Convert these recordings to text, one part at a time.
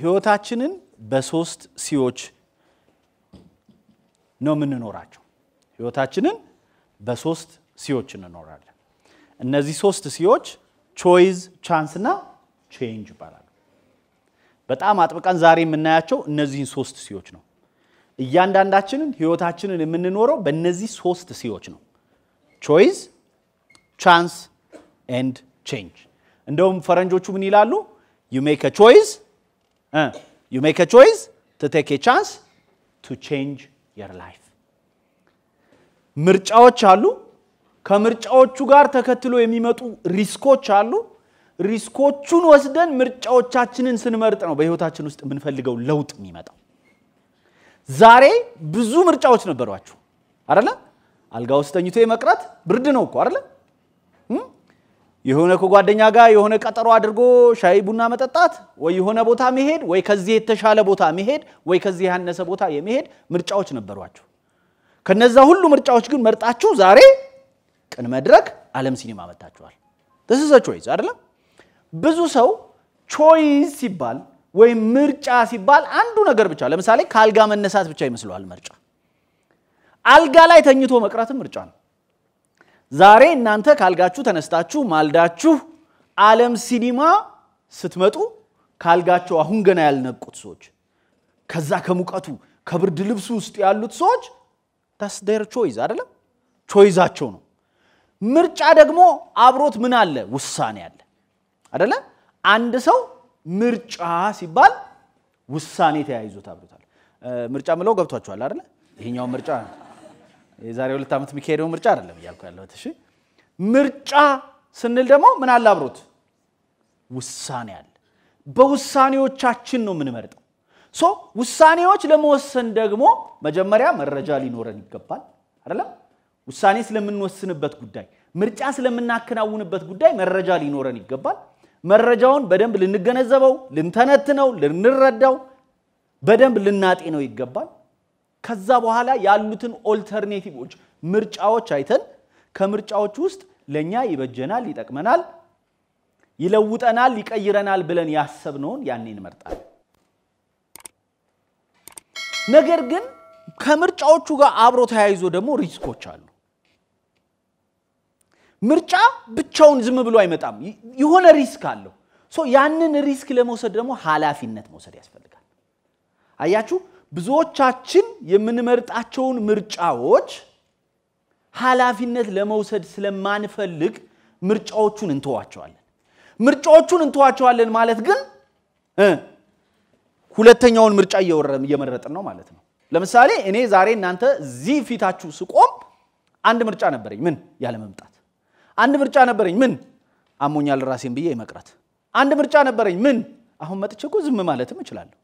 ህይወታችንን በሶስት ሲዎች ነው የምንኖራቸው። ህይወታችንን በሶስት ሲዎች እንኖራለን። እነዚህ ሶስት ሲዎች ቾይዝ፣ ቻንስ እና ቼንጅ ይባላሉ። በጣም አጥብቀን ዛሬ የምናያቸው እነዚህን ሶስት ሲዎች ነው። እያንዳንዳችንን ህይወታችንን የምንኖረው በእነዚህ ሶስት ሲዎች ነው። ቾይስ፣ ቻንስ ኤንድ ቼንጅ። እንደውም ፈረንጆቹ ምን ይላሉ? ዩ ሜክ ቾይስ ዩ ሜክ ቱ ቴክ ቻንስ ቱ ቼንጅ የር ላይፍ። ምርጫዎች አሉ። ከምርጫዎቹ ጋር ተከትሎ የሚመጡ ሪስኮች አሉ። ሪስኮቹን ወስደን ምርጫዎቻችንን ስንመርጥ ነው በህይወታችን ውስጥ የምንፈልገው ለውጥ የሚመጣው። ዛሬ ብዙ ምርጫዎች ነበሯችሁ አደለ አልጋ ውስጥ ተኝቶ የመቅረት ብርድ ነው እኮ አደለ የሆነ ከጓደኛ ጋር የሆነ ቀጠሮ አድርጎ ሻይ ቡና መጠጣት ወይ የሆነ ቦታ መሄድ ወይ ከዚህ የተሻለ ቦታ መሄድ ወይ ከዚህ ያነሰ ቦታ የመሄድ ምርጫዎች ነበሯችሁ። ከነዛ ሁሉ ምርጫዎች ግን መርጣችሁ ዛሬ ቅን መድረክ አለም ሲኒማ መጥታችኋል። ዚስ ቾይስ አደለም ብዙ ሰው ቾይስ ሲባል ወይም ምርጫ ሲባል አንዱ ነገር ብቻ ለምሳሌ ከአልጋ መነሳት ብቻ ይመስለዋል ምርጫ። አልጋ ላይ ተኝቶ መቅረትም ምርጫ ነው። ዛሬ እናንተ ካልጋችሁ ተነስታችሁ ማልዳችሁ ዓለም ሲኒማ ስትመጡ ካልጋቸው አሁን ገና ያልነቁት ሰዎች ከዛ ከሙቀቱ ከብርድ ልብሱ ውስጥ ያሉት ሰዎች ተስደር ቾይዝ አይደለም፣ ቾይዛቸው ነው። ምርጫ ደግሞ አብሮት ምን አለ? ውሳኔ አለ አይደለም። አንድ ሰው ምርጫ ሲባል ውሳኔ ተያይዞ አብሮታል። ምርጫ ምለው ገብቷችኋል አይደለ? ይሄኛው ምርጫ የዛሬ ሁለት ዓመት የሚካሄደው ምርጫ አይደለም እያልኩ ያለሁት። እሺ፣ ምርጫ ስንል ደግሞ ምን አለ አብሮት? ውሳኔ አለ። በውሳኔዎቻችን ነው የምንመርጠው። ሶ ውሳኔዎች ለመወሰን ደግሞ መጀመሪያ መረጃ ሊኖረን ይገባል አይደለም? ውሳኔ ስለምንወስንበት ጉዳይ፣ ምርጫ ስለምናከናውንበት ጉዳይ መረጃ ሊኖረን ይገባል። መረጃውን በደንብ ልንገነዘበው፣ ልንተነትነው፣ ልንረዳው፣ በደንብ ልናጤነው ይገባል። ከዛ በኋላ ያሉትን ኦልተርኔቲቮች ምርጫዎች አይተን ከምርጫዎች ውስጥ ለእኛ ይበጀናል፣ ይጠቅመናል፣ ይለውጠናል፣ ይቀይረናል ብለን ያሰብነውን ያኔ እንመርጣለን። ነገር ግን ከምርጫዎቹ ጋር አብሮ ተያይዞ ደግሞ ሪስኮች አሉ። ምርጫ ብቻውን ዝም ብሎ አይመጣም። የሆነ ሪስክ አለው። ሶ ያንን ሪስክ ለመውሰድ ደግሞ ኃላፊነት መውሰድ ያስፈልጋል። አያችሁ፣ ብዙዎቻችን የምንመርጣቸውን ምርጫዎች ኃላፊነት ለመውሰድ ስለማንፈልግ ምርጫዎቹን እንተዋቸዋለን። ምርጫዎቹን እንተዋቸዋለን ማለት ግን ሁለተኛውን ምርጫ እየመረጥን ነው ማለት ነው። ለምሳሌ እኔ ዛሬ እናንተ እዚህ ፊታችሁ ስቆም አንድ ምርጫ ነበረኝ፣ ምን ያለመምጣት አንድ ምርጫ ነበረኝ። ምን አሞኛል ራሴን ብዬ መቅረት። አንድ ምርጫ ነበረኝ። ምን አሁን መጥቼ እኮ ዝም ማለትም እችላለሁ።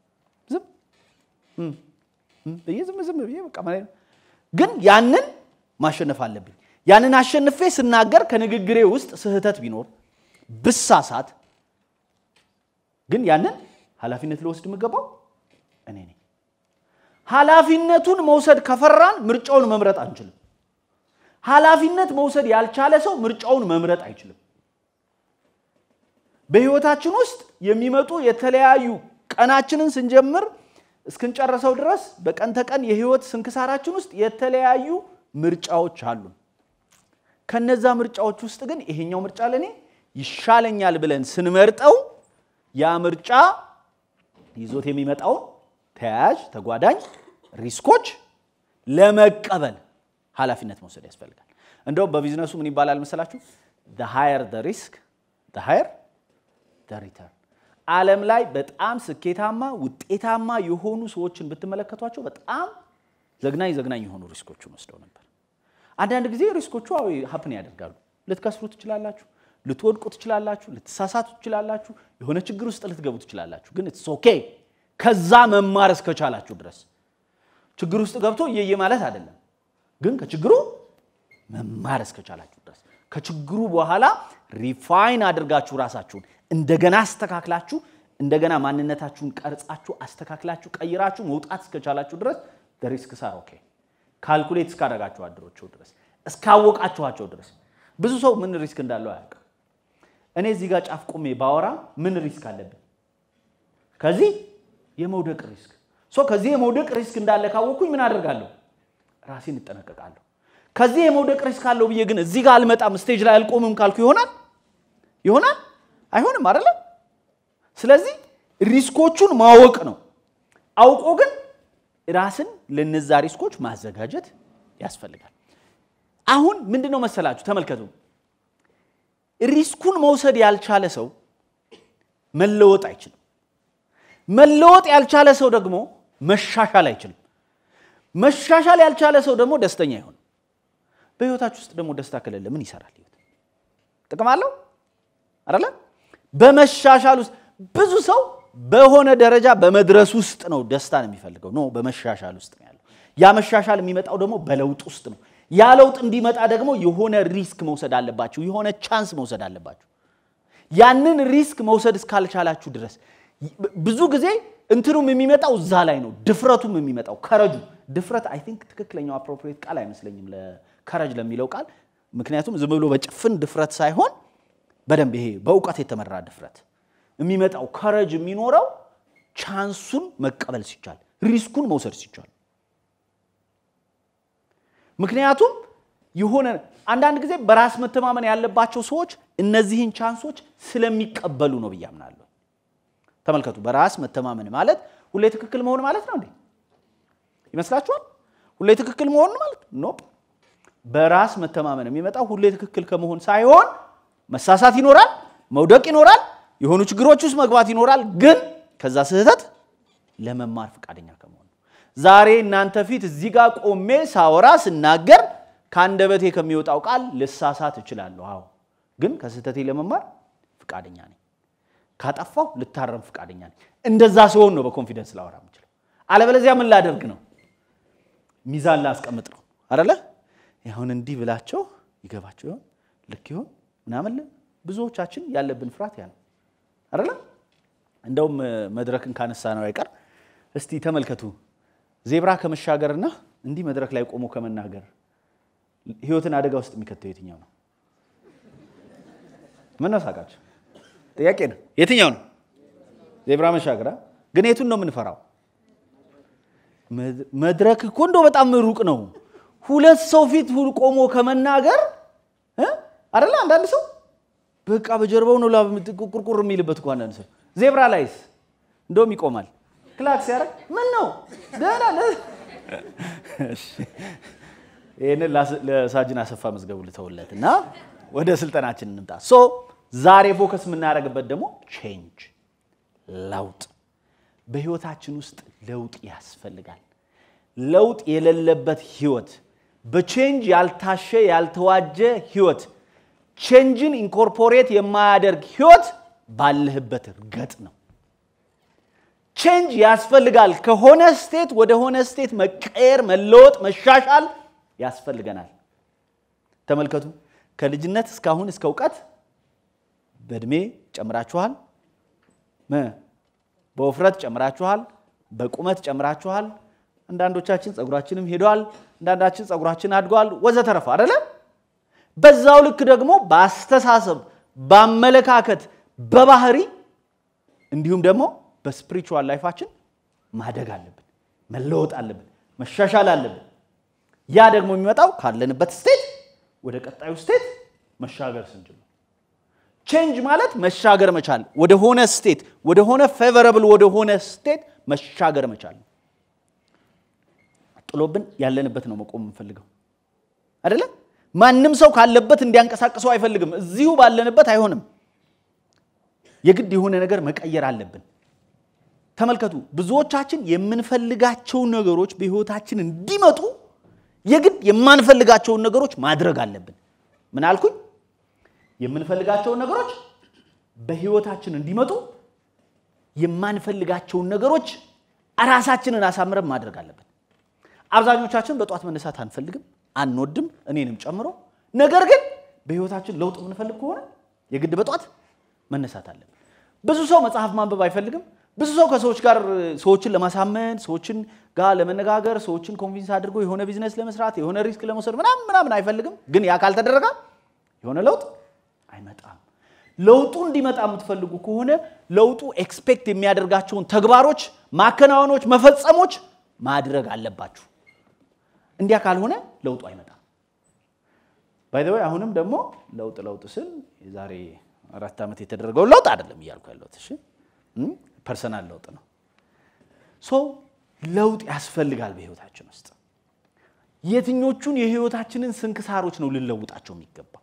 ዝም ብዬ ዝም ዝም ብዬ በቃ ግን ያንን ማሸነፍ አለብኝ። ያንን አሸንፌ ስናገር ከንግግሬ ውስጥ ስህተት ቢኖር ብሳሳት፣ ግን ያንን ኃላፊነት ልወስድ የምገባው እኔ ነኝ። ኃላፊነቱን መውሰድ ከፈራን ምርጫውን መምረጥ አንችልም። ኃላፊነት መውሰድ ያልቻለ ሰው ምርጫውን መምረጥ አይችልም። በህይወታችን ውስጥ የሚመጡ የተለያዩ ቀናችንን ስንጀምር እስክንጨረሰው ድረስ በቀን ተቀን የህይወት ስንክሳራችን ውስጥ የተለያዩ ምርጫዎች አሉ። ከነዛ ምርጫዎች ውስጥ ግን ይሄኛው ምርጫ ለእኔ ይሻለኛል ብለን ስንመርጠው ያ ምርጫ ይዞት የሚመጣውን ተያያዥ ተጓዳኝ ሪስኮች ለመቀበል ኃላፊነት መውሰድ ያስፈልጋል። እንደውም በቢዝነሱ ምን ይባላል መሰላችሁ? ሃየር ሪስክ ሃየር ደ ሪተርን። ዓለም ላይ በጣም ስኬታማ ውጤታማ የሆኑ ሰዎችን ብትመለከቷቸው በጣም ዘግናኝ ዘግናኝ የሆኑ ሪስኮችን ወስደው ነበር። አንዳንድ ጊዜ ሪስኮቹ ሀፕን ያደርጋሉ። ልትከስሩ ትችላላችሁ፣ ልትወድቁ ትችላላችሁ፣ ልትሳሳቱ ትችላላችሁ፣ የሆነ ችግር ውስጥ ልትገቡ ትችላላችሁ። ግን ኢትስ ኦኬ ከዛ መማር እስከቻላችሁ ድረስ ችግር ውስጥ ገብቶ እየየ ማለት አይደለም፣ ግን ከችግሩ መማር እስከቻላችሁ ድረስ ከችግሩ በኋላ ሪፋይን አድርጋችሁ ራሳችሁን እንደገና አስተካክላችሁ እንደገና ማንነታችሁን ቀርጻችሁ አስተካክላችሁ ቀይራችሁ መውጣት እስከቻላችሁ ድረስ ሪስክ ሳር ኦኬ ካልኩሌት እስካደረጋችሁ አድሮቸው ድረስ እስካወቃችኋቸው ድረስ ብዙ ሰው ምን ሪስክ እንዳለው አያውቅም። እኔ እዚህ ጋር ጫፍ ቁሜ ባወራ ምን ሪስክ አለብኝ? ከዚህ የመውደቅ ሪስክ ሶ ከዚህ የመውደቅ ሪስክ እንዳለ ካወቅኩኝ ምን አደርጋለሁ? ራሴን እጠነቀቃለሁ። ከዚህ የመውደቅ ሪስክ አለው ብዬ ግን እዚህ ጋር አልመጣም፣ ስቴጅ ላይ አልቆምም ካልኩ ይሆናል ይሆናል አይሆንም አይደለ? ስለዚህ ሪስኮቹን ማወቅ ነው። አውቆ ግን ራስን ለነዛ ሪስኮች ማዘጋጀት ያስፈልጋል። አሁን ምንድን ነው መሰላችሁ? ተመልከቱ። ሪስኩን መውሰድ ያልቻለ ሰው መለወጥ አይችልም። መለወጥ ያልቻለ ሰው ደግሞ መሻሻል አይችልም። መሻሻል ያልቻለ ሰው ደግሞ ደስተኛ አይሆንም። በህይወታችሁ ውስጥ ደግሞ ደስታ ከሌለ ምን ይሰራል? ህይወት ጥቅም አለው አይደለ? በመሻሻል ውስጥ ብዙ ሰው በሆነ ደረጃ በመድረስ ውስጥ ነው ደስታን የሚፈልገው። ኖ በመሻሻል ውስጥ ነው ያለው። ያ መሻሻል የሚመጣው ደግሞ በለውጥ ውስጥ ነው። ያ ለውጥ እንዲመጣ ደግሞ የሆነ ሪስክ መውሰድ አለባችሁ፣ የሆነ ቻንስ መውሰድ አለባችሁ። ያንን ሪስክ መውሰድ እስካልቻላችሁ ድረስ ብዙ ጊዜ እንትኑም የሚመጣው እዛ ላይ ነው። ድፍረቱም የሚመጣው ከረጁ ድፍረት አይ ቲንክ ትክክለኛው አፕሮፕሪት ቃል አይመስለኝም ከረጅ ለሚለው ቃል ምክንያቱም ዝም ብሎ በጭፍን ድፍረት ሳይሆን በደንብ ይሄ በእውቀት የተመራ ድፍረት የሚመጣው ከረጅ የሚኖረው ቻንሱን መቀበል ሲቻል፣ ሪስኩን መውሰድ ሲቻል። ምክንያቱም የሆነ አንዳንድ ጊዜ በራስ መተማመን ያለባቸው ሰዎች እነዚህን ቻንሶች ስለሚቀበሉ ነው ብዬ አምናለሁ። ተመልከቱ፣ በራስ መተማመን ማለት ሁሌ ትክክል መሆን ማለት ነው እንዴ? ይመስላችኋል? ሁሌ ትክክል መሆን ማለት ኖፕ በራስ መተማመን የሚመጣው ሁሌ ትክክል ከመሆን ሳይሆን መሳሳት ይኖራል፣ መውደቅ ይኖራል፣ የሆኑ ችግሮች ውስጥ መግባት ይኖራል። ግን ከዛ ስህተት ለመማር ፈቃደኛ ከመሆን ዛሬ እናንተ ፊት እዚህ ጋር ቆሜ ሳወራ ስናገር ከአንደበቴ ከሚወጣው ቃል ልሳሳት እችላለሁ። አዎ፣ ግን ከስህተቴ ለመማር ፈቃደኛ ነኝ። ካጠፋው ልታረም ፈቃደኛ ነኝ። እንደዛ ሲሆን ነው በኮንፊደንስ ላወራ የምችለው። አለበለዚያ ምን ላደርግ ነው? ሚዛን ላስቀምጥ ነው አደለ? አሁን እንዲህ ብላቸው ይገባቸው ይሆን ልክ ይሆን ምናምን ብዙዎቻችን ያለብን ፍርሃት ያ ነው አይደለ? እንደውም መድረክን ካነሳ ነው አይቀር እስቲ ተመልከቱ ዜብራ ከመሻገርና እንዲህ መድረክ ላይ ቆሞ ከመናገር ህይወትን አደጋ ውስጥ የሚከተው የትኛው ነው? ምን ነው ጥያቄ ነው። የትኛው ነው? ዜብራ መሻገራ ግን የቱን ነው የምንፈራው? መድረክ እኮ እንደው በጣም ሩቅ ነው። ሁለት ሰው ፊት ቆሞ ከመናገር አደለ አንዳንድ ሰው በቃ በጀርባው ነው ላብ ቁርቁር የሚልበት እኮ አንዳንድ ሰው። ዜብራ ላይስ እንደውም ይቆማል ክላክስ ያረ ምን ነው ደህና ይህንን ለሳጅን አሰፋ መዝገቡ ልተውለት እና ወደ ስልጠናችን እንምጣ። ሶ ዛሬ ፎከስ የምናደርግበት ደግሞ ቼንጅ ለውጥ፣ በህይወታችን ውስጥ ለውጥ ያስፈልጋል። ለውጥ የሌለበት ህይወት በቼንጅ ያልታሸ ያልተዋጀ ህይወት ቼንጅን ኢንኮርፖሬት የማያደርግ ህይወት ባለህበት እርገጥ ነው። ቼንጅ ያስፈልጋል። ከሆነ ስቴት ወደ ሆነ ስቴት መቀየር፣ መለወጥ፣ መሻሻል ያስፈልገናል። ተመልከቱ፣ ከልጅነት እስካሁን እስከ እውቀት በእድሜ ጨምራችኋል፣ በውፍረት ጨምራችኋል፣ በቁመት ጨምራችኋል፣ አንዳንዶቻችን ጸጉራችንም ሄዷል፣ አንዳንዳችን ጸጉራችን አድጓል፣ ወዘተረፈ አደለ? በዛው ልክ ደግሞ በአስተሳሰብ፣ በአመለካከት፣ በባህሪ እንዲሁም ደግሞ በስፕሪቹዋል ላይፋችን ማደግ አለብን፣ መለወጥ አለብን፣ መሻሻል አለብን። ያ ደግሞ የሚመጣው ካለንበት ስቴት ወደ ቀጣዩ ስቴት መሻገር ስንችል ቼንጅ ማለት መሻገር መቻል፣ ወደሆነ ስቴት፣ ወደ ሆነ ፌቨረብል ወደ ሆነ ስቴት መሻገር መቻል ነው። ጥሎብን ያለንበት ነው መቆም የምንፈልገው አይደለም። ማንም ሰው ካለበት እንዲያንቀሳቅሰው አይፈልግም። እዚሁ ባለንበት አይሆንም። የግድ የሆነ ነገር መቀየር አለብን። ተመልከቱ፣ ብዙዎቻችን የምንፈልጋቸው ነገሮች በህይወታችን እንዲመጡ የግድ የማንፈልጋቸውን ነገሮች ማድረግ አለብን። ምን አልኩኝ? የምንፈልጋቸውን ነገሮች በህይወታችን እንዲመጡ የማንፈልጋቸውን ነገሮች ራሳችንን አሳምረን ማድረግ አለብን። አብዛኞቻችን በጧት መነሳት አንፈልግም፣ አንወድም፣ እኔንም ጨምሮ። ነገር ግን በህይወታችን ለውጥ የምንፈልግ ከሆነ የግድ በጧት መነሳት አለን። ብዙ ሰው መጽሐፍ ማንበብ አይፈልግም። ብዙ ሰው ከሰዎች ጋር ሰዎችን ለማሳመን ሰዎችን ጋር ለመነጋገር ሰዎችን ኮንቪንስ አድርጎ የሆነ ቢዝነስ ለመስራት የሆነ ሪስክ ለመውሰድ ምናምን ምናምን አይፈልግም። ግን ያ ካልተደረገ የሆነ ለውጥ አይመጣም። ለውጡ እንዲመጣ የምትፈልጉ ከሆነ ለውጡ ኤክስፔክት የሚያደርጋቸውን ተግባሮች፣ ማከናወኖች፣ መፈጸሞች ማድረግ አለባችሁ። እንዲያ ካልሆነ ለውጡ አይመጣም። ወይ አሁንም ደግሞ ለውጥ ለውጥ ስል የዛሬ አራት ዓመት የተደረገውን ለውጥ አይደለም እያልኩ ያለሁት እሺ፣ ፐርሰናል ለውጥ ነው። ሶ ለውጥ ያስፈልጋል በህይወታችን ውስጥ። የትኞቹን የህይወታችንን ስንክሳሮች ነው ልንለውጣቸው የሚገባው?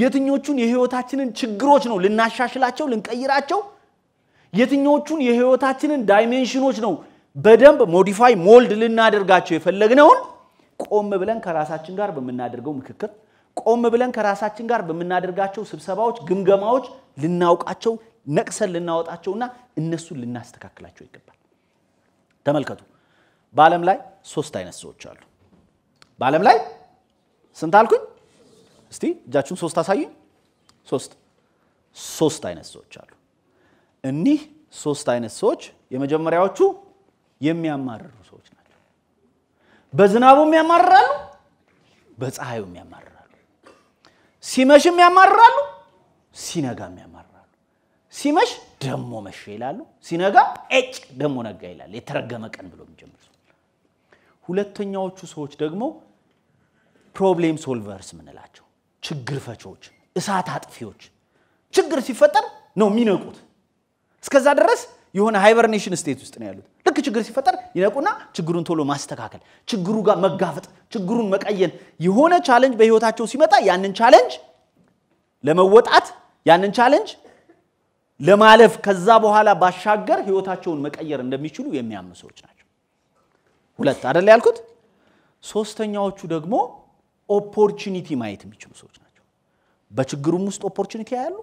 የትኞቹን የህይወታችንን ችግሮች ነው ልናሻሽላቸው፣ ልንቀይራቸው? የትኞቹን የህይወታችንን ዳይሜንሽኖች ነው በደንብ ሞዲፋይ ሞልድ ልናደርጋቸው የፈለግነውን ቆም ብለን ከራሳችን ጋር በምናደርገው ምክክር፣ ቆም ብለን ከራሳችን ጋር በምናደርጋቸው ስብሰባዎች፣ ግምገማዎች ልናውቃቸው ነቅሰን ልናወጣቸውና እነሱን ልናስተካክላቸው ይገባል። ተመልከቱ፣ በዓለም ላይ ሶስት አይነት ሰዎች አሉ። በዓለም ላይ ስንት አልኩኝ? እስቲ እጃችሁን ሶስት አሳዩኝ። ሶስት ሶስት አይነት ሰዎች አሉ። እኒህ ሶስት አይነት ሰዎች የመጀመሪያዎቹ የሚያማርሩ ሰዎች ናቸው። በዝናቡም ያማርራሉ፣ በፀሐዩም ያማርራሉ፣ ሲመሽም ያማርራሉ፣ ሲነጋም ያማርራሉ። ሲመሽ ደሞ መሸ ይላሉ፣ ሲነጋ ኤጭ ደሞ ነጋ ይላል። የተረገመ ቀን ብሎ የሚጀምር ሁለተኛዎቹ ሰዎች ደግሞ ፕሮብሌም ሶልቨርስ ምንላቸው፣ ችግር ፈቾች፣ እሳት አጥፊዎች። ችግር ሲፈጠር ነው የሚነቁት። እስከዛ ድረስ የሆነ ሃይበርኔሽን ስቴት ውስጥ ነው ያሉት። ልክ ችግር ሲፈጠር ይነቁና ችግሩን ቶሎ ማስተካከል፣ ችግሩ ጋር መጋፈጥ፣ ችግሩን መቀየል፣ የሆነ ቻለንጅ በህይወታቸው ሲመጣ ያንን ቻለንጅ ለመወጣት ያንን ቻለንጅ ለማለፍ ከዛ በኋላ ባሻገር ህይወታቸውን መቀየር እንደሚችሉ የሚያምኑ ሰዎች ናቸው። ሁለት አደለ ያልኩት። ሶስተኛዎቹ ደግሞ ኦፖርቹኒቲ ማየት የሚችሉ ሰዎች ናቸው። በችግሩም ውስጥ ኦፖርቹኒቲ ያያሉ፣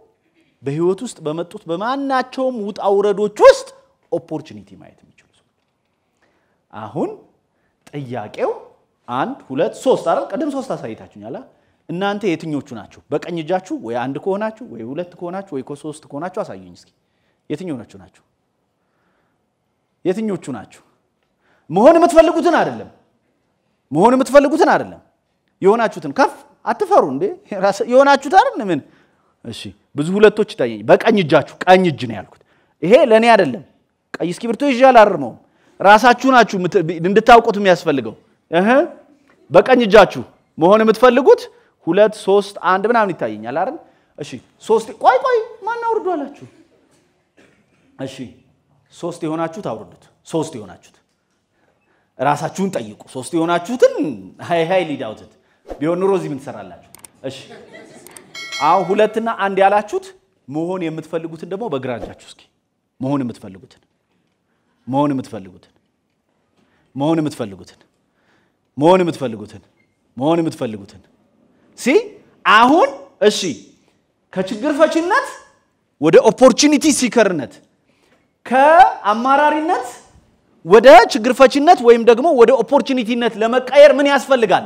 በህይወት ውስጥ በመጡት በማናቸውም ውጣ ውረዶች ውስጥ ኦፖርቹኒቲ ማየት የሚችሉ ሰዎች። አሁን ጥያቄው አንድ ሁለት ሶስት አይደል? ቀደም ሶስት አሳይታችሁኛል። እናንተ የትኞቹ ናችሁ? በቀኝ እጃችሁ ወይ አንድ ከሆናችሁ ወይ ሁለት ከሆናችሁ ወይ ሶስት ከሆናችሁ አሳዩኝ እስኪ። የትኞቹ ናችሁ? የትኞቹ ናችሁ? መሆን የምትፈልጉትን አይደለም መሆን የምትፈልጉትን አይደለም የሆናችሁትን ከፍ አትፈሩ እንዴ የሆናችሁት አይደል ምን እሺ ብዙ ሁለቶች ይታየኝ። በቀኝ እጃችሁ ቀኝ እጅ ነው ያልኩት። ይሄ ለእኔ አይደለም። ቀይ እስክሪብቶ ይዤ አላርመውም። ራሳችሁ ናችሁ እንድታውቁት የሚያስፈልገው። በቀኝ እጃችሁ መሆን የምትፈልጉት ሁለት ሶስት አንድ ምናምን ይታየኛል አይደል? እሺ ሶስት ቆይ ቆይ ማን አውርዶ አላችሁ? እሺ ሶስት የሆናችሁት አውርዱት። ሶስት የሆናችሁት ራሳችሁን ጠይቁ። ሶስት የሆናችሁትን ሀይ ሀይ ሊዳውትት ቢሆን ኑሮ እዚህ ምን ትሰራላችሁ? እሺ አሁን ሁለትና አንድ ያላችሁት መሆን የምትፈልጉትን ደግሞ በግራ እጃችሁ እስኪ መሆን የምትፈልጉትን መሆን የምትፈልጉትን መሆን የምትፈልጉትን መሆን የምትፈልጉትን መሆን የምትፈልጉትን ሲ አሁን እሺ ከችግር ፈችነት ወደ ኦፖርቹኒቲ ሲከርነት ከአማራሪነት ወደ ችግር ፈችነት ወይም ደግሞ ወደ ኦፖርቹኒቲነት ለመቀየር ምን ያስፈልጋል?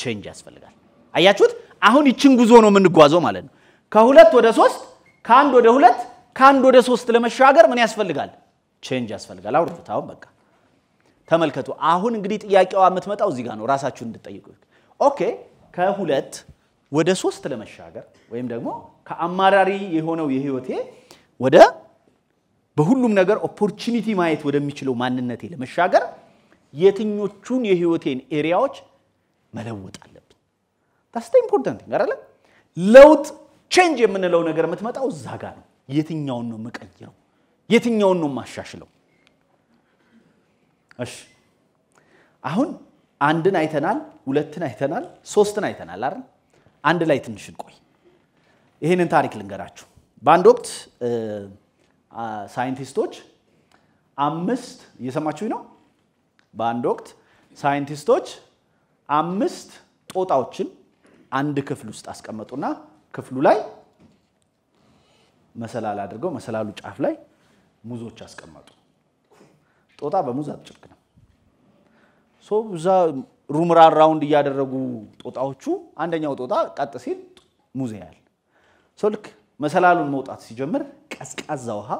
ቼንጅ ያስፈልጋል። አያችሁት? አሁን ይችን ጉዞ ነው የምንጓዘው ማለት ነው። ከሁለት ወደ ሶስት፣ ከአንድ ወደ ሁለት፣ ከአንድ ወደ ሶስት ለመሻገር ምን ያስፈልጋል? ቼንጅ ያስፈልጋል። አውርዱት። አሁን በቃ ተመልከቱ። አሁን እንግዲህ ጥያቄዋ የምትመጣው እዚህ ጋር ነው፣ ራሳችሁን እንድጠይቁ። ኦኬ ከሁለት ወደ ሶስት ለመሻገር ወይም ደግሞ ከአማራሪ የሆነው የህይወቴ ወደ በሁሉም ነገር ኦፖርቹኒቲ ማየት ወደሚችለው ማንነቴ ለመሻገር የትኞቹን የህይወቴን ኤሪያዎች መለወጣል ዳስ ኢምፖርታንት አይደለ? ለውጥ ቼንጅ የምንለው ነገር የምትመጣው እዛ ጋር ነው። የትኛውን ነው የምቀይረው? የትኛውን ነው የማሻሽለው? እሺ አሁን አንድን አይተናል፣ ሁለትን አይተናል፣ ሶስትን አይተናል አይደል? አንድ ላይ ትንሽ እንቆይ። ይህንን ታሪክ ልንገራችሁ። በአንድ ወቅት ሳይንቲስቶች አምስት እየሰማችሁኝ ነው። በአንድ ወቅት ሳይንቲስቶች አምስት ጦጣዎችን አንድ ክፍል ውስጥ አስቀመጡና ክፍሉ ላይ መሰላል አድርገው መሰላሉ ጫፍ ላይ ሙዞች አስቀመጡ። ጦጣ በሙዝ አትጨክንም። ሶ እዛ ሩምራን ራውንድ እያደረጉ ጦጣዎቹ አንደኛው ጦጣ ቀጥ ሲል ሙዝ ያያል። ሶ ልክ መሰላሉን መውጣት ሲጀምር ቀዝቃዛ ውሃ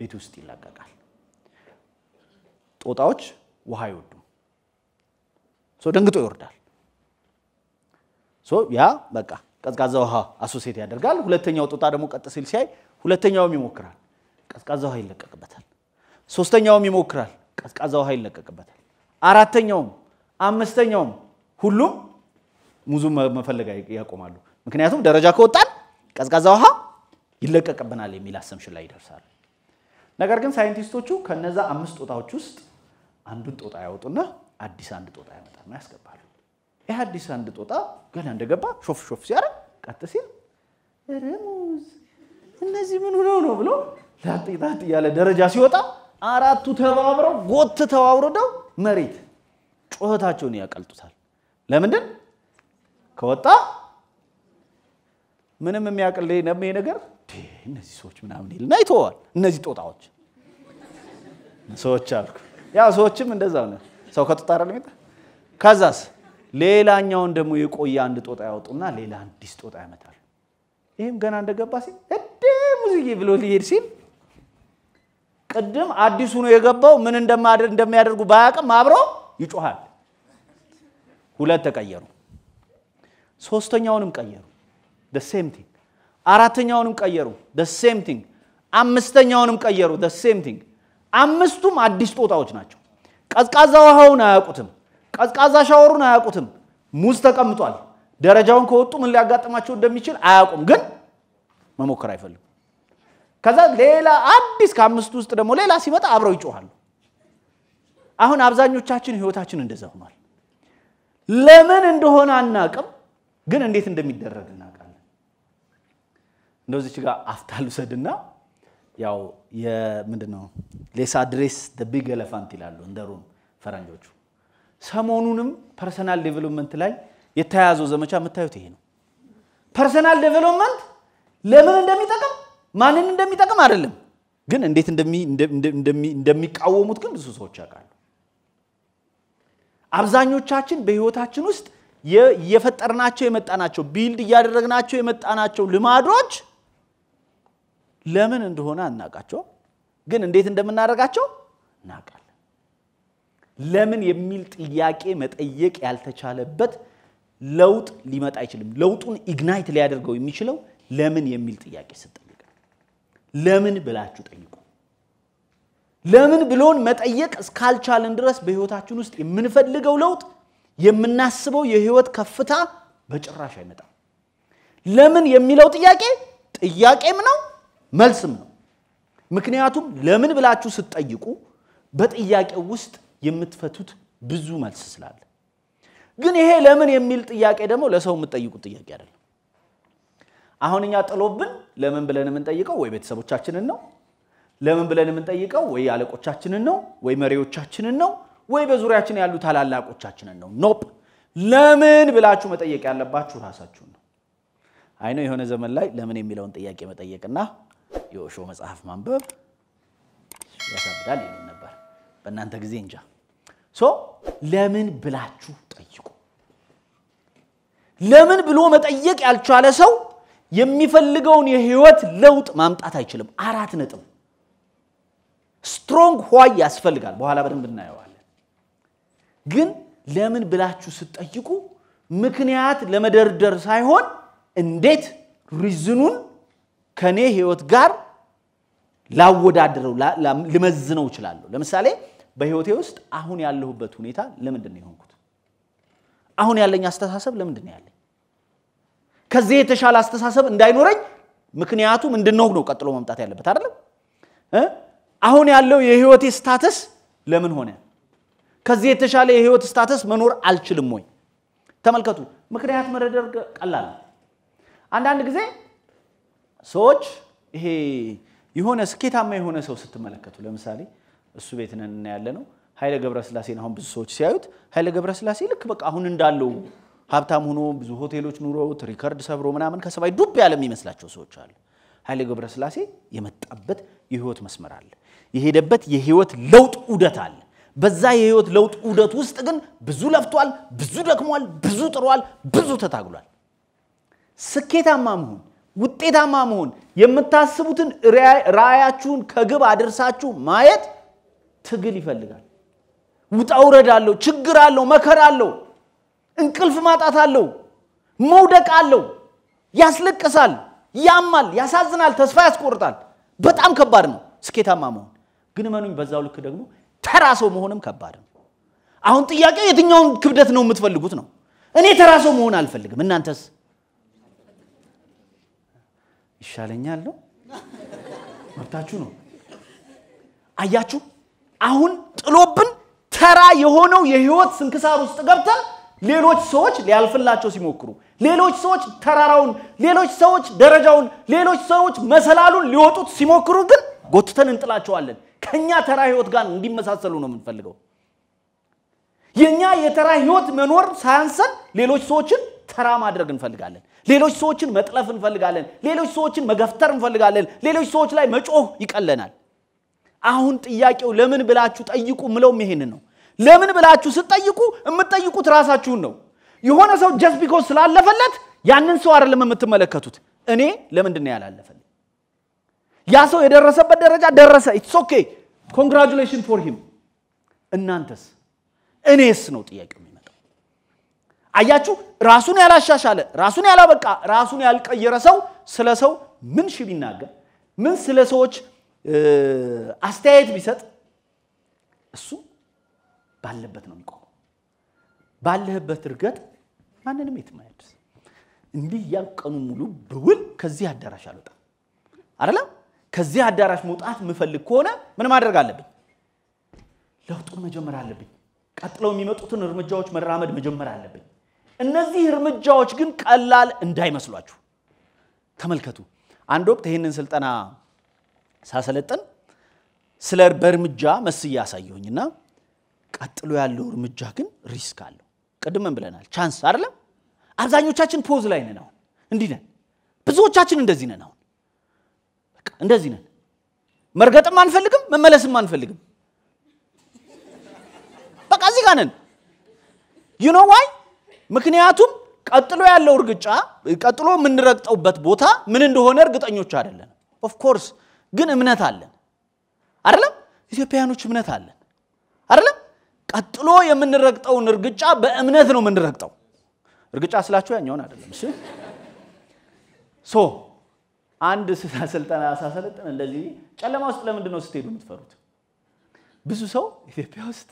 ቤት ውስጥ ይለቀቃል። ጦጣዎች ውሃ አይወዱም። ሶ ደንግጦ ይወርዳል። ያ በቃ ቀዝቃዛ ውሃ አሶሴት ያደርጋል። ሁለተኛው ጦጣ ደግሞ ቀጥ ሲል ሲያይ ሁለተኛውም ይሞክራል፣ ቀዝቃዛ ውሃ ይለቀቅበታል። ሶስተኛውም ይሞክራል፣ ቀዝቃዛ ውሃ ይለቀቅበታል። አራተኛውም አምስተኛውም ሁሉም ሙዙን መፈለግ ያቆማሉ። ምክንያቱም ደረጃ ከወጣን ቀዝቃዛ ውሃ ይለቀቅብናል የሚል አሰምሽን ላይ ይደርሳል። ነገር ግን ሳይንቲስቶቹ ከነዛ አምስት ጦጣዎች ውስጥ አንዱን ጦጣ ያወጡና አዲስ አንድ ጦጣ ያመጣና ያስገባል። የሀዲስ አንድ ጦጣ ገና እንደገባ ሾፍ ሾፍ ሲያደርግ ቀጥ ሲል ረሙዝ እነዚህ ምን ሆነው ነው ብሎ ላጥ ላጥ ያለ ደረጃ ሲወጣ አራቱ ተባብረው ጎትተው አውርደው መሬት ጩኸታቸውን ያቀልጡታል። ለምንድን ከወጣ ምንም የሚያቅል ይሄ ነገር እነዚህ ሰዎች ምናምን ይልና ይተወዋል። እነዚህ ጦጣዎች ሰዎች አልኩ። ያው ሰዎችም እንደዛ ነው። ሰው ከጦጣ አይደል ከዛስ ሌላኛውን ደግሞ የቆየ አንድ ጦጣ ያወጡና ሌላ አዲስ ጦጣ ያመጣል። ይህም ገና እንደገባ ሲል እዴ ሙዝዬ ብሎ ሊሄድ ሲል ቅድም አዲሱ ነው የገባው ምን እንደሚያደርጉ ባያቅም አብሮ ይጮሃል። ሁለት ተቀየሩ። ሶስተኛውንም ቀየሩ። ደ ሴም ቲንግ። አራተኛውንም ቀየሩ። ደ ሴም ቲንግ። አምስተኛውንም ቀየሩ። ደ ሴም ቲንግ። አምስቱም አዲስ ጦጣዎች ናቸው። ቀዝቃዛ ውሃውን አያውቁትም። ቀዝቃዛ ሻወሩን አያውቁትም። ሙዝ ተቀምጧል። ደረጃውን ከወጡ ምን ሊያጋጥማቸው እንደሚችል አያውቁም፣ ግን መሞከር አይፈልጉም። ከዛ ሌላ አዲስ ከአምስቱ ውስጥ ደግሞ ሌላ ሲመጣ አብረው ይጮኋሉ። አሁን አብዛኞቻችን ህይወታችን እንደዛ ሆኗል። ለምን እንደሆነ አናቅም፣ ግን እንዴት እንደሚደረግ እናውቃለን። እንደዚች ጋር አፍታ ልውሰድና ያው ምንድን ሌስ አድሬስ ቢግ ኤሌፋንት ይላሉ እንደ ፈረንጆቹ ሰሞኑንም ፐርሰናል ዴቨሎፕመንት ላይ የተያያዘው ዘመቻ የምታዩት ይሄ ነው። ፐርሰናል ዴቨሎፕመንት ለምን እንደሚጠቅም ማንን እንደሚጠቅም አይደለም፣ ግን እንዴት እንደሚቃወሙት ግን ብዙ ሰዎች ያውቃሉ። አብዛኞቻችን በህይወታችን ውስጥ እየፈጠርናቸው የመጣናቸው ቢልድ እያደረግናቸው የመጣናቸው ልማዶች ለምን እንደሆነ አናውቃቸው፣ ግን እንዴት እንደምናደርጋቸው እናውቃል። ለምን የሚል ጥያቄ መጠየቅ ያልተቻለበት ለውጥ ሊመጣ አይችልም። ለውጡን ኢግናይት ሊያደርገው የሚችለው ለምን የሚል ጥያቄ ስጠይቅ፣ ለምን ብላችሁ ጠይቁ። ለምን ብሎን መጠየቅ እስካልቻለን ድረስ በህይወታችን ውስጥ የምንፈልገው ለውጥ፣ የምናስበው የህይወት ከፍታ በጭራሽ አይመጣም። ለምን የሚለው ጥያቄ ጥያቄም ነው መልስም ነው። ምክንያቱም ለምን ብላችሁ ስትጠይቁ በጥያቄው ውስጥ የምትፈቱት ብዙ መልስ ስላለ ግን ይሄ ለምን የሚል ጥያቄ ደግሞ ለሰው የምትጠይቁት ጥያቄ አይደለም። አሁን እኛ ጥሎብን ለምን ብለን የምንጠይቀው ወይ ቤተሰቦቻችንን ነው፣ ለምን ብለን የምንጠይቀው ወይ አለቆቻችንን ነው፣ ወይ መሪዎቻችንን ነው፣ ወይ በዙሪያችን ያሉ ታላላቆቻችንን ነው። ኖፕ፣ ለምን ብላችሁ መጠየቅ ያለባችሁ ራሳችሁን ነው። አይነው የሆነ ዘመን ላይ ለምን የሚለውን ጥያቄ መጠየቅና የኦሾ መጽሐፍ ማንበብ ያሳብዳል ይሉን በእናንተ ጊዜ እንጃ። ሶ ለምን ብላችሁ ጠይቁ። ለምን ብሎ መጠየቅ ያልቻለ ሰው የሚፈልገውን የህይወት ለውጥ ማምጣት አይችልም። አራት ነጥብ። ስትሮንግ ሆይ ያስፈልጋል። በኋላ በደንብ እናየዋለን። ግን ለምን ብላችሁ ስትጠይቁ ምክንያት ለመደርደር ሳይሆን እንዴት ሪዝኑን ከኔ ህይወት ጋር ላወዳድረው ልመዝነው እችላለሁ። ለምሳሌ በህይወቴ ውስጥ አሁን ያለሁበት ሁኔታ ለምንድን ነው የሆንኩት? አሁን ያለኝ አስተሳሰብ ለምንድን ነው ያለኝ? ከዚህ የተሻለ አስተሳሰብ እንዳይኖረኝ ምክንያቱ ምንድን ነው ነው ቀጥሎ መምጣት ያለበት አይደለም። አሁን ያለው የህይወቴ ስታተስ ለምን ሆነ? ከዚህ የተሻለ የህይወት ስታተስ መኖር አልችልም ወይ? ተመልከቱ፣ ምክንያት መደርደር ቀላል ነው። አንዳንድ ጊዜ ሰዎች ይሄ የሆነ ስኬታማ የሆነ ሰው ስትመለከቱ ለምሳሌ እሱ ቤት ነን እና ያለ ነው። ኃይለ ገብረስላሴን አሁን ብዙ ሰዎች ሲያዩት ኃይለ ገብረስላሴ ልክ በቃ አሁን እንዳለው ሀብታም ሆኖ ብዙ ሆቴሎች ኑሮት ሪከርድ ሰብሮ ምናምን ከሰማይ ዱብ ያለ የሚመስላቸው ሰዎች አሉ። ኃይለ ገብረስላሴ የመጣበት የህይወት መስመር አለ። የሄደበት የህይወት ለውጥ ዑደት አለ። በዛ የህይወት ለውጥ ዑደት ውስጥ ግን ብዙ ለፍቷል፣ ብዙ ደክሟል፣ ብዙ ጥሯል፣ ብዙ ተታግሏል። ስኬታማ መሆን ውጤታማ መሆን የምታስቡትን ራእያችሁን ከግብ አድርሳችሁ ማየት ትግል ይፈልጋል። ውጣ ውረድ አለው፣ ችግር አለው፣ መከራ አለው፣ እንቅልፍ ማጣት አለው፣ መውደቅ አለው፣ ያስለቅሳል፣ ያማል፣ ያሳዝናል፣ ተስፋ ያስቆርጣል። በጣም ከባድ ነው ስኬታማ መሆን። ግን መኑኝ በዛው ልክ ደግሞ ተራ ሰው መሆንም ከባድ ነው። አሁን ጥያቄው የትኛውን ክብደት ነው የምትፈልጉት ነው። እኔ ተራ ሰው መሆን አልፈልግም። እናንተስ? ይሻለኛል ነው። መብታችሁ ነው። አያችሁ አሁን ጥሎብን ተራ የሆነው የህይወት ስንክሳር ውስጥ ገብተን ሌሎች ሰዎች ሊያልፍላቸው ሲሞክሩ፣ ሌሎች ሰዎች ተራራውን፣ ሌሎች ሰዎች ደረጃውን፣ ሌሎች ሰዎች መሰላሉን ሊወጡት ሲሞክሩ ግን ጎትተን እንጥላቸዋለን። ከኛ ተራ ህይወት ጋር እንዲመሳሰሉ ነው የምንፈልገው። የኛ የተራ ህይወት መኖር ሳያንሰን ሌሎች ሰዎችን ተራ ማድረግ እንፈልጋለን። ሌሎች ሰዎችን መጥለፍ እንፈልጋለን። ሌሎች ሰዎችን መገፍተር እንፈልጋለን። ሌሎች ሰዎች ላይ መጮህ ይቀለናል። አሁን ጥያቄው ለምን ብላችሁ ጠይቁ ምለውም ይሄንን ነው። ለምን ብላችሁ ስትጠይቁ የምትጠይቁት ራሳችሁን ነው። የሆነ ሰው ጀስት ቢኮዝ ስላለፈለት ያንን ሰው አይደለም የምትመለከቱት። እኔ ለምንድን ነው ያላለፈልኝ? ያ ሰው የደረሰበት ደረጃ ደረሰ። ኢትስ ኦኬ ኮንግራጁሌሽን ፎር ሂም። እናንተስ እኔስ ነው ጥያቄው የሚመጣው። አያችሁ፣ ራሱን ያላሻሻለ ራሱን ያላበቃ ራሱን ያልቀየረ ሰው ስለ ሰው ምን ሺ ቢናገር ምን ስለ ሰዎች አስተያየት ቢሰጥ እሱ ባለበት ነው የሚቆመው። ባለህበት እርገጥ ማንንም የትም አያድርስ። እንዲህ እያልኩ ሙሉ ብውል ከዚህ አዳራሽ አልወጣም አይደለም። ከዚህ አዳራሽ መውጣት የምፈልግ ከሆነ ምን ማድረግ አለብኝ? ለውጡን መጀመር አለብኝ። ቀጥለው የሚመጡትን እርምጃዎች መራመድ መጀመር አለብኝ። እነዚህ እርምጃዎች ግን ቀላል እንዳይመስሏችሁ ተመልከቱ። አንድ ወቅት ይህንን ስልጠና ሳሰለጥን ስለ በእርምጃ መስዬ እና ቀጥሎ ያለው እርምጃ ግን ሪስክ አለው። ቅድምን ብለናል፣ ቻንስ አይደለም። አብዛኞቻችን ፖዝ ላይ ነን። አሁን እንዲህ ነን። ብዙዎቻችን እንደዚህ ነን። አሁን እንደዚህ ነን። መርገጥም አንፈልግም፣ መመለስም አንፈልግም። በቃ እዚህ ጋር ነን። ዩ ኖ ዋይ? ምክንያቱም ቀጥሎ ያለው እርግጫ ቀጥሎ የምንረግጠውበት ቦታ ምን እንደሆነ እርግጠኞች አይደለንም። ኦፍኮርስ ኮርስ ግን እምነት አለን አይደለም? ኢትዮጵያውያኖች እምነት አለን አይደለም? ቀጥሎ የምንረግጠውን እርግጫ በእምነት ነው የምንረግጠው። እርግጫ ስላችሁ ያኛውን አይደለም። እሺ ሶ አንድ ስልጠና ሳሰለጥን እንደዚህ ጨለማ ውስጥ ለምንድን ነው ስትሄዱ የምትፈሩት? ብዙ ሰው ኢትዮጵያ ውስጥ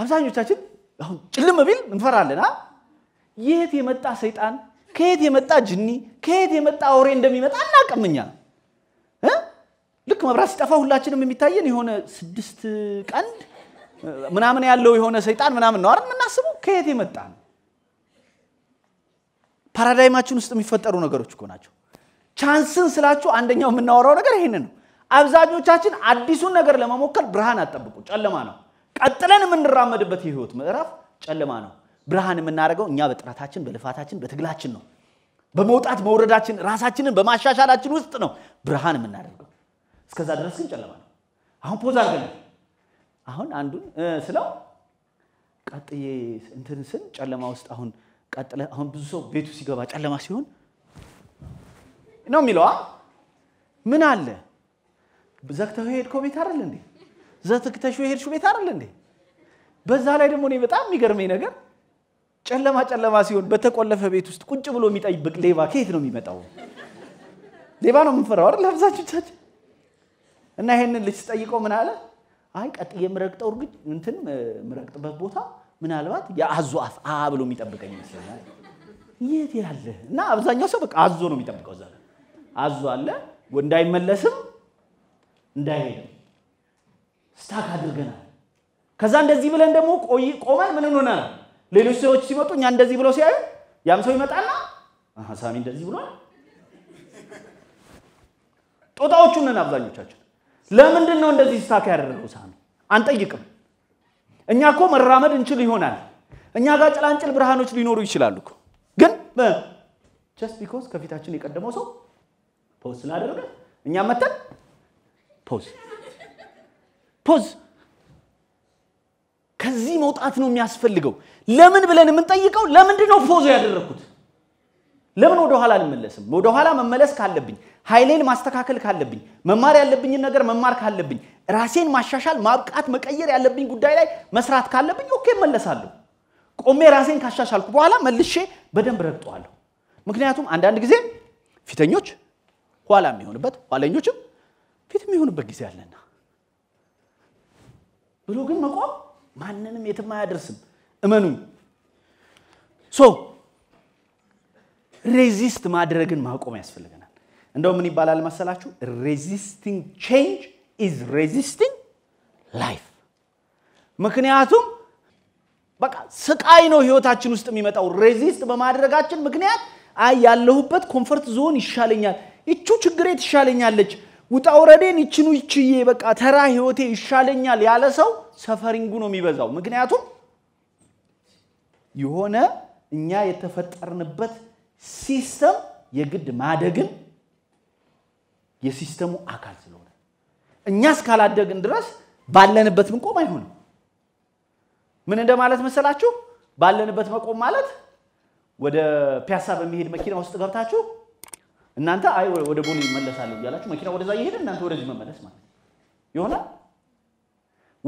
አብዛኞቻችን አሁን ጭልም ቢል እንፈራለን። የት የመጣ ሰይጣን፣ ከየት የመጣ ጅኒ፣ ከየት የመጣ አውሬ እንደሚመጣ ነው ልክ መብራት ሲጠፋ ሁላችንም የሚታየን የሆነ ስድስት ቀንድ ምናምን ያለው የሆነ ሰይጣን ምናምን ነው አይደል የምናስበው? ከየት የመጣ ነው? ፓራዳይማችን ውስጥ የሚፈጠሩ ነገሮች እኮ ናቸው። ቻንስን ስላችሁ አንደኛው የምናወራው ነገር ይህንን ነው። አብዛኞቻችን አዲሱን ነገር ለመሞከር ብርሃን አጠብቁ፣ ጨለማ ነው። ቀጥለን የምንራመድበት የህይወት ምዕራፍ ጨለማ ነው። ብርሃን የምናደርገው እኛ በጥረታችን፣ በልፋታችን፣ በትግላችን ነው። በመውጣት መውረዳችን፣ ራሳችንን በማሻሻላችን ውስጥ ነው ብርሃን የምናደርገው። እስከዛ ድረስ ግን ጨለማ ነው። አሁን ፖዝ አርገን አሁን አንዱን ስለው ቀጥዬ እንትን ስን ጨለማ ውስጥ አሁን ቀጥለ አሁን ብዙ ሰው ቤቱ ሲገባ ጨለማ ሲሆን ነው የሚለዋ። ምን አለ ዘግተው የሄድከው ቤት አይደል እንዴ? ዘግተሽ የሄድሽው ቤት አይደል እንዴ? በዛ ላይ ደግሞ እኔ በጣም የሚገርመኝ ነገር ጨለማ ጨለማ ሲሆን በተቆለፈ ቤት ውስጥ ቁጭ ብሎ የሚጠብቅ ሌባ ከየት ነው የሚመጣው? ሌባ ነው የምንፈራው አይደል? አብዛኞቻችን እና ይሄንን ልጅ ስጠይቀው ምን አለ? አይ ቀጥ የምረግጠው እርግጥ እንትን የምረግጥበት ቦታ ምናልባት የአዞ አፍ አ ብሎ የሚጠብቀኝ ይመስለኛል። የት ያለ እና አብዛኛው ሰው በቃ አዞ ነው የሚጠብቀው። እዛ አዞ አለ እንዳይመለስም እንዳይሄድም ስታክ አድርገናል። ከዛ እንደዚህ ብለን ደግሞ ቆመን ምን እንሆናል? ሌሎች ሰዎች ሲመጡ እኛ እንደዚህ ብለው ሲያዩ ያም ሰው ይመጣና ሳሚ እንደዚህ ብሏል። ጦጣዎቹ ነን አብዛኞቻችን። ለምንድን ነው እንደዚህ ስታክ ያደረገው ሳሚ? አንጠይቅም። እኛ እኮ መራመድ እንችል ይሆናል። እኛ ጋር ጭላንጭል ብርሃኖች ሊኖሩ ይችላሉ። ግን ጀስት ቢኮስ ከፊታችን የቀደመው ሰው ፖዝ ስላደረገ እኛ መተን ፖዝ ፖዝ ከዚህ መውጣት ነው የሚያስፈልገው። ለምን ብለን የምንጠይቀው ለምንድን ነው ፖዝ ያደረግኩት? ለምን ወደኋላ አልመለስም? ወደኋላ መመለስ ካለብኝ ኃይሌን ማስተካከል ካለብኝ፣ መማር ያለብኝን ነገር መማር ካለብኝ፣ ራሴን ማሻሻል፣ ማብቃት፣ መቀየር ያለብኝ ጉዳይ ላይ መስራት ካለብኝ ኦኬ እመለሳለሁ። ቆሜ ራሴን ካሻሻልኩ በኋላ መልሼ በደንብ ረግጠዋለሁ። ምክንያቱም አንዳንድ ጊዜ ፊተኞች ኋላ የሚሆንበት ኋለኞችም ፊት የሚሆንበት ጊዜ አለና ብሎ ግን መቆም ማንንም የትም አያደርስም። እመኑኝ። ሶ ሬዚስት ማድረግን ማቆም ያስፈልጋል። እንደው ምን ይባላል መሰላችሁ? ሬዚስቲንግ ቼንጅ ኢዝ ሬዚስቲንግ ላይፍ። ምክንያቱም በቃ ስቃይ ነው ህይወታችን ውስጥ የሚመጣው ሬዚስት በማድረጋችን ምክንያት አይ ያለሁበት ኮንፈርት ዞን ይሻለኛል፣ ይቹ ችግሬ ትሻለኛለች፣ ውጣ ውረዴን ይችኑ ይችዬ በቃ ተራ ህይወቴ ይሻለኛል ያለ ሰው ሰፈሪንጉ ነው የሚበዛው። ምክንያቱም የሆነ እኛ የተፈጠርንበት ሲስተም የግድ ማደግን የሲስተሙ አካል ስለሆነ እኛ እስካላደግን ድረስ ባለንበት ምንቆም አይሆንም። ምን እንደማለት መሰላችሁ? ባለንበት መቆም ማለት ወደ ፒያሳ በሚሄድ መኪና ውስጥ ገብታችሁ እናንተ አይ ወደ ቦን ይመለሳለሁ እያላችሁ መኪና ወደዛ እየሄደ እናንተ ወደዚህ መመለስ ማለት ይሆናል።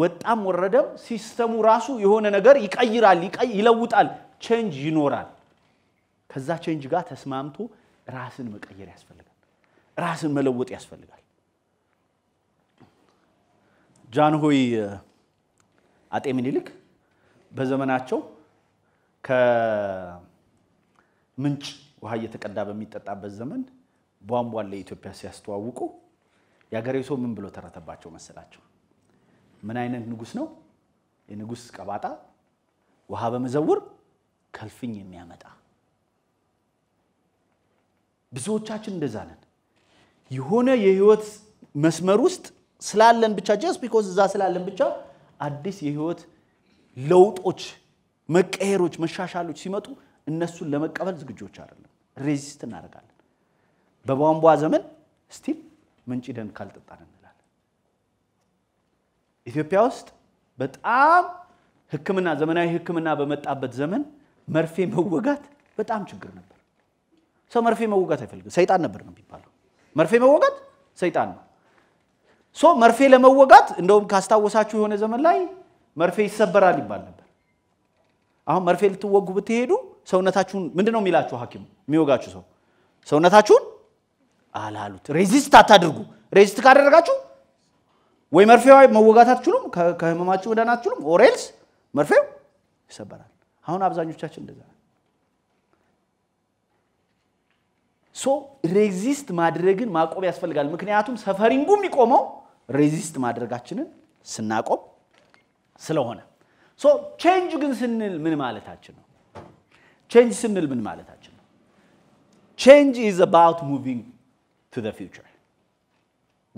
ወጣም ወረደም ሲስተሙ ራሱ የሆነ ነገር ይቀይራል፣ ይለውጣል፣ ቼንጅ ይኖራል። ከዛ ቼንጅ ጋር ተስማምቶ ራስን መቀየር ያስፈልጋል። ራስን መለወጥ ያስፈልጋል። ጃንሆይ አጤ ምኒልክ በዘመናቸው ከምንጭ ውሃ እየተቀዳ በሚጠጣበት ዘመን ቧንቧን ለኢትዮጵያ ሲያስተዋውቁ የአገሬው ሰው ምን ብሎ ተረተባቸው መሰላቸው? ምን አይነት ንጉስ ነው? የንጉስ ቀባጣ ውሃ በመዘውር ከልፍኝ የሚያመጣ ብዙዎቻችን እንደዛ ነን። የሆነ የህይወት መስመር ውስጥ ስላለን ብቻ ጀስት ቢኮዝ እዛ ስላለን ብቻ አዲስ የህይወት ለውጦች፣ መቀየሮች፣ መሻሻሎች ሲመጡ እነሱን ለመቀበል ዝግጆች አይደለም፣ ሬዚስት እናደርጋለን። በቧንቧ ዘመን ስቲል ምንጭ ደን ካልጠጣን እንላለን። ኢትዮጵያ ውስጥ በጣም ህክምና ዘመናዊ ህክምና በመጣበት ዘመን መርፌ መወጋት በጣም ችግር ነበር። ሰው መርፌ መወጋት አይፈልግም፣ ሰይጣን ነበር ነው የሚባለው። መርፌ መወጋት ሰይጣን ነው። ሶ መርፌ ለመወጋት እንደውም ካስታወሳችሁ የሆነ ዘመን ላይ መርፌ ይሰበራል ይባል ነበር። አሁን መርፌ ልትወጉ ብትሄዱ ሰውነታችሁን ምንድነው የሚላችሁ ሐኪሙ የሚወጋችሁ ሰው ሰውነታችሁን አላሉት። ሬዚስት አታድርጉ። ሬዚስት ካደረጋችሁ ወይ መርፌዋ መወጋት አትችሉም፣ ከህመማችሁ መዳን አትችሉም። ኦሬልስ መርፌው ይሰበራል። አሁን አብዛኞቻችን እንደዛ ሶ ሬዚስት ማድረግን ማቆም ያስፈልጋል። ምክንያቱም ሰፈሪንጉ የሚቆመው ሬዚስት ማድረጋችንን ስናቆም ስለሆነ። ሶ ቼንጅ ግን ስንል ምን ማለታችን ነው? ቼንጅ ስንል ምን ማለታችን ነው? ቼንጅ ኢዝ አባውት ሙቪንግ ቱ ዘ ፊውቸር፣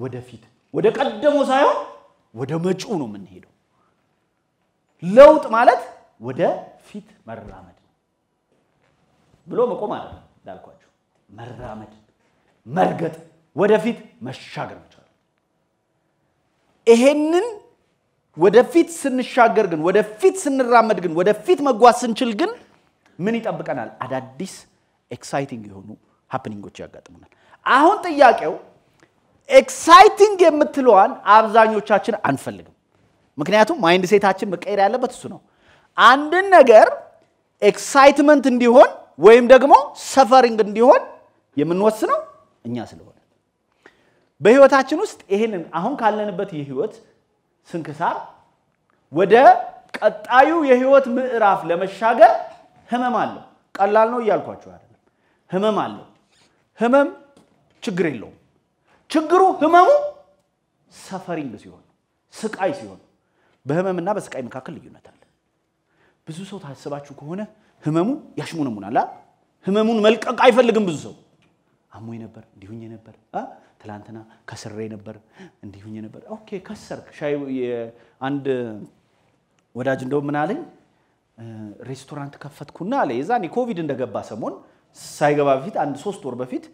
ወደፊት ወደ ቀደመው ሳይሆን ወደ መጪው ነው የምንሄደው። ለውጥ ማለት ወደ ፊት መራመድ ብሎ መቆም አለ እንዳልኳቸው መራመድ፣ መርገጥ፣ ወደፊት መሻገር መቻል። ይሄንን ወደፊት ስንሻገር ግን፣ ወደፊት ስንራመድ ግን፣ ወደፊት መጓዝ ስንችል ግን ምን ይጠብቀናል? አዳዲስ ኤክሳይቲንግ የሆኑ ሀፕኒንጎች ያጋጥሙናል። አሁን ጥያቄው ኤክሳይቲንግ የምትለዋን አብዛኞቻችን አንፈልግም። ምክንያቱም ማይንድ ሴታችን መቀየር ያለበት እሱ ነው። አንድን ነገር ኤክሳይትመንት እንዲሆን ወይም ደግሞ ሰፈሪንግ እንዲሆን የምንወስነው እኛ ስለሆነ በህይወታችን ውስጥ ይሄንን አሁን ካለንበት የህይወት ስንክሳር ወደ ቀጣዩ የህይወት ምዕራፍ ለመሻገር ህመም አለው። ቀላል ነው እያልኳቸው አይደለም። ህመም አለው። ህመም ችግር የለውም። ችግሩ ህመሙ ሰፈሪንግ ሲሆን ስቃይ ሲሆን በህመምና በስቃይ መካከል ልዩነት አለ። ብዙ ሰው ታስባችሁ ከሆነ ህመሙ ያሽሙነሙናል። ህመሙን መልቀቅ አይፈልግም ብዙ ሰው አሞኝ ነበር፣ እንዲሁኝ ነበር፣ ትላንትና ከስሬ ነበር፣ እንዲሁኝ ነበር። ኦኬ ከሰርክ። ሻይ አንድ ወዳጅ እንደው ምን አለኝ፣ ሬስቶራንት ከፈትኩና አለ። የዛኔ ኮቪድ እንደገባ ሰሞን ሳይገባ በፊት አንድ ሶስት ወር በፊት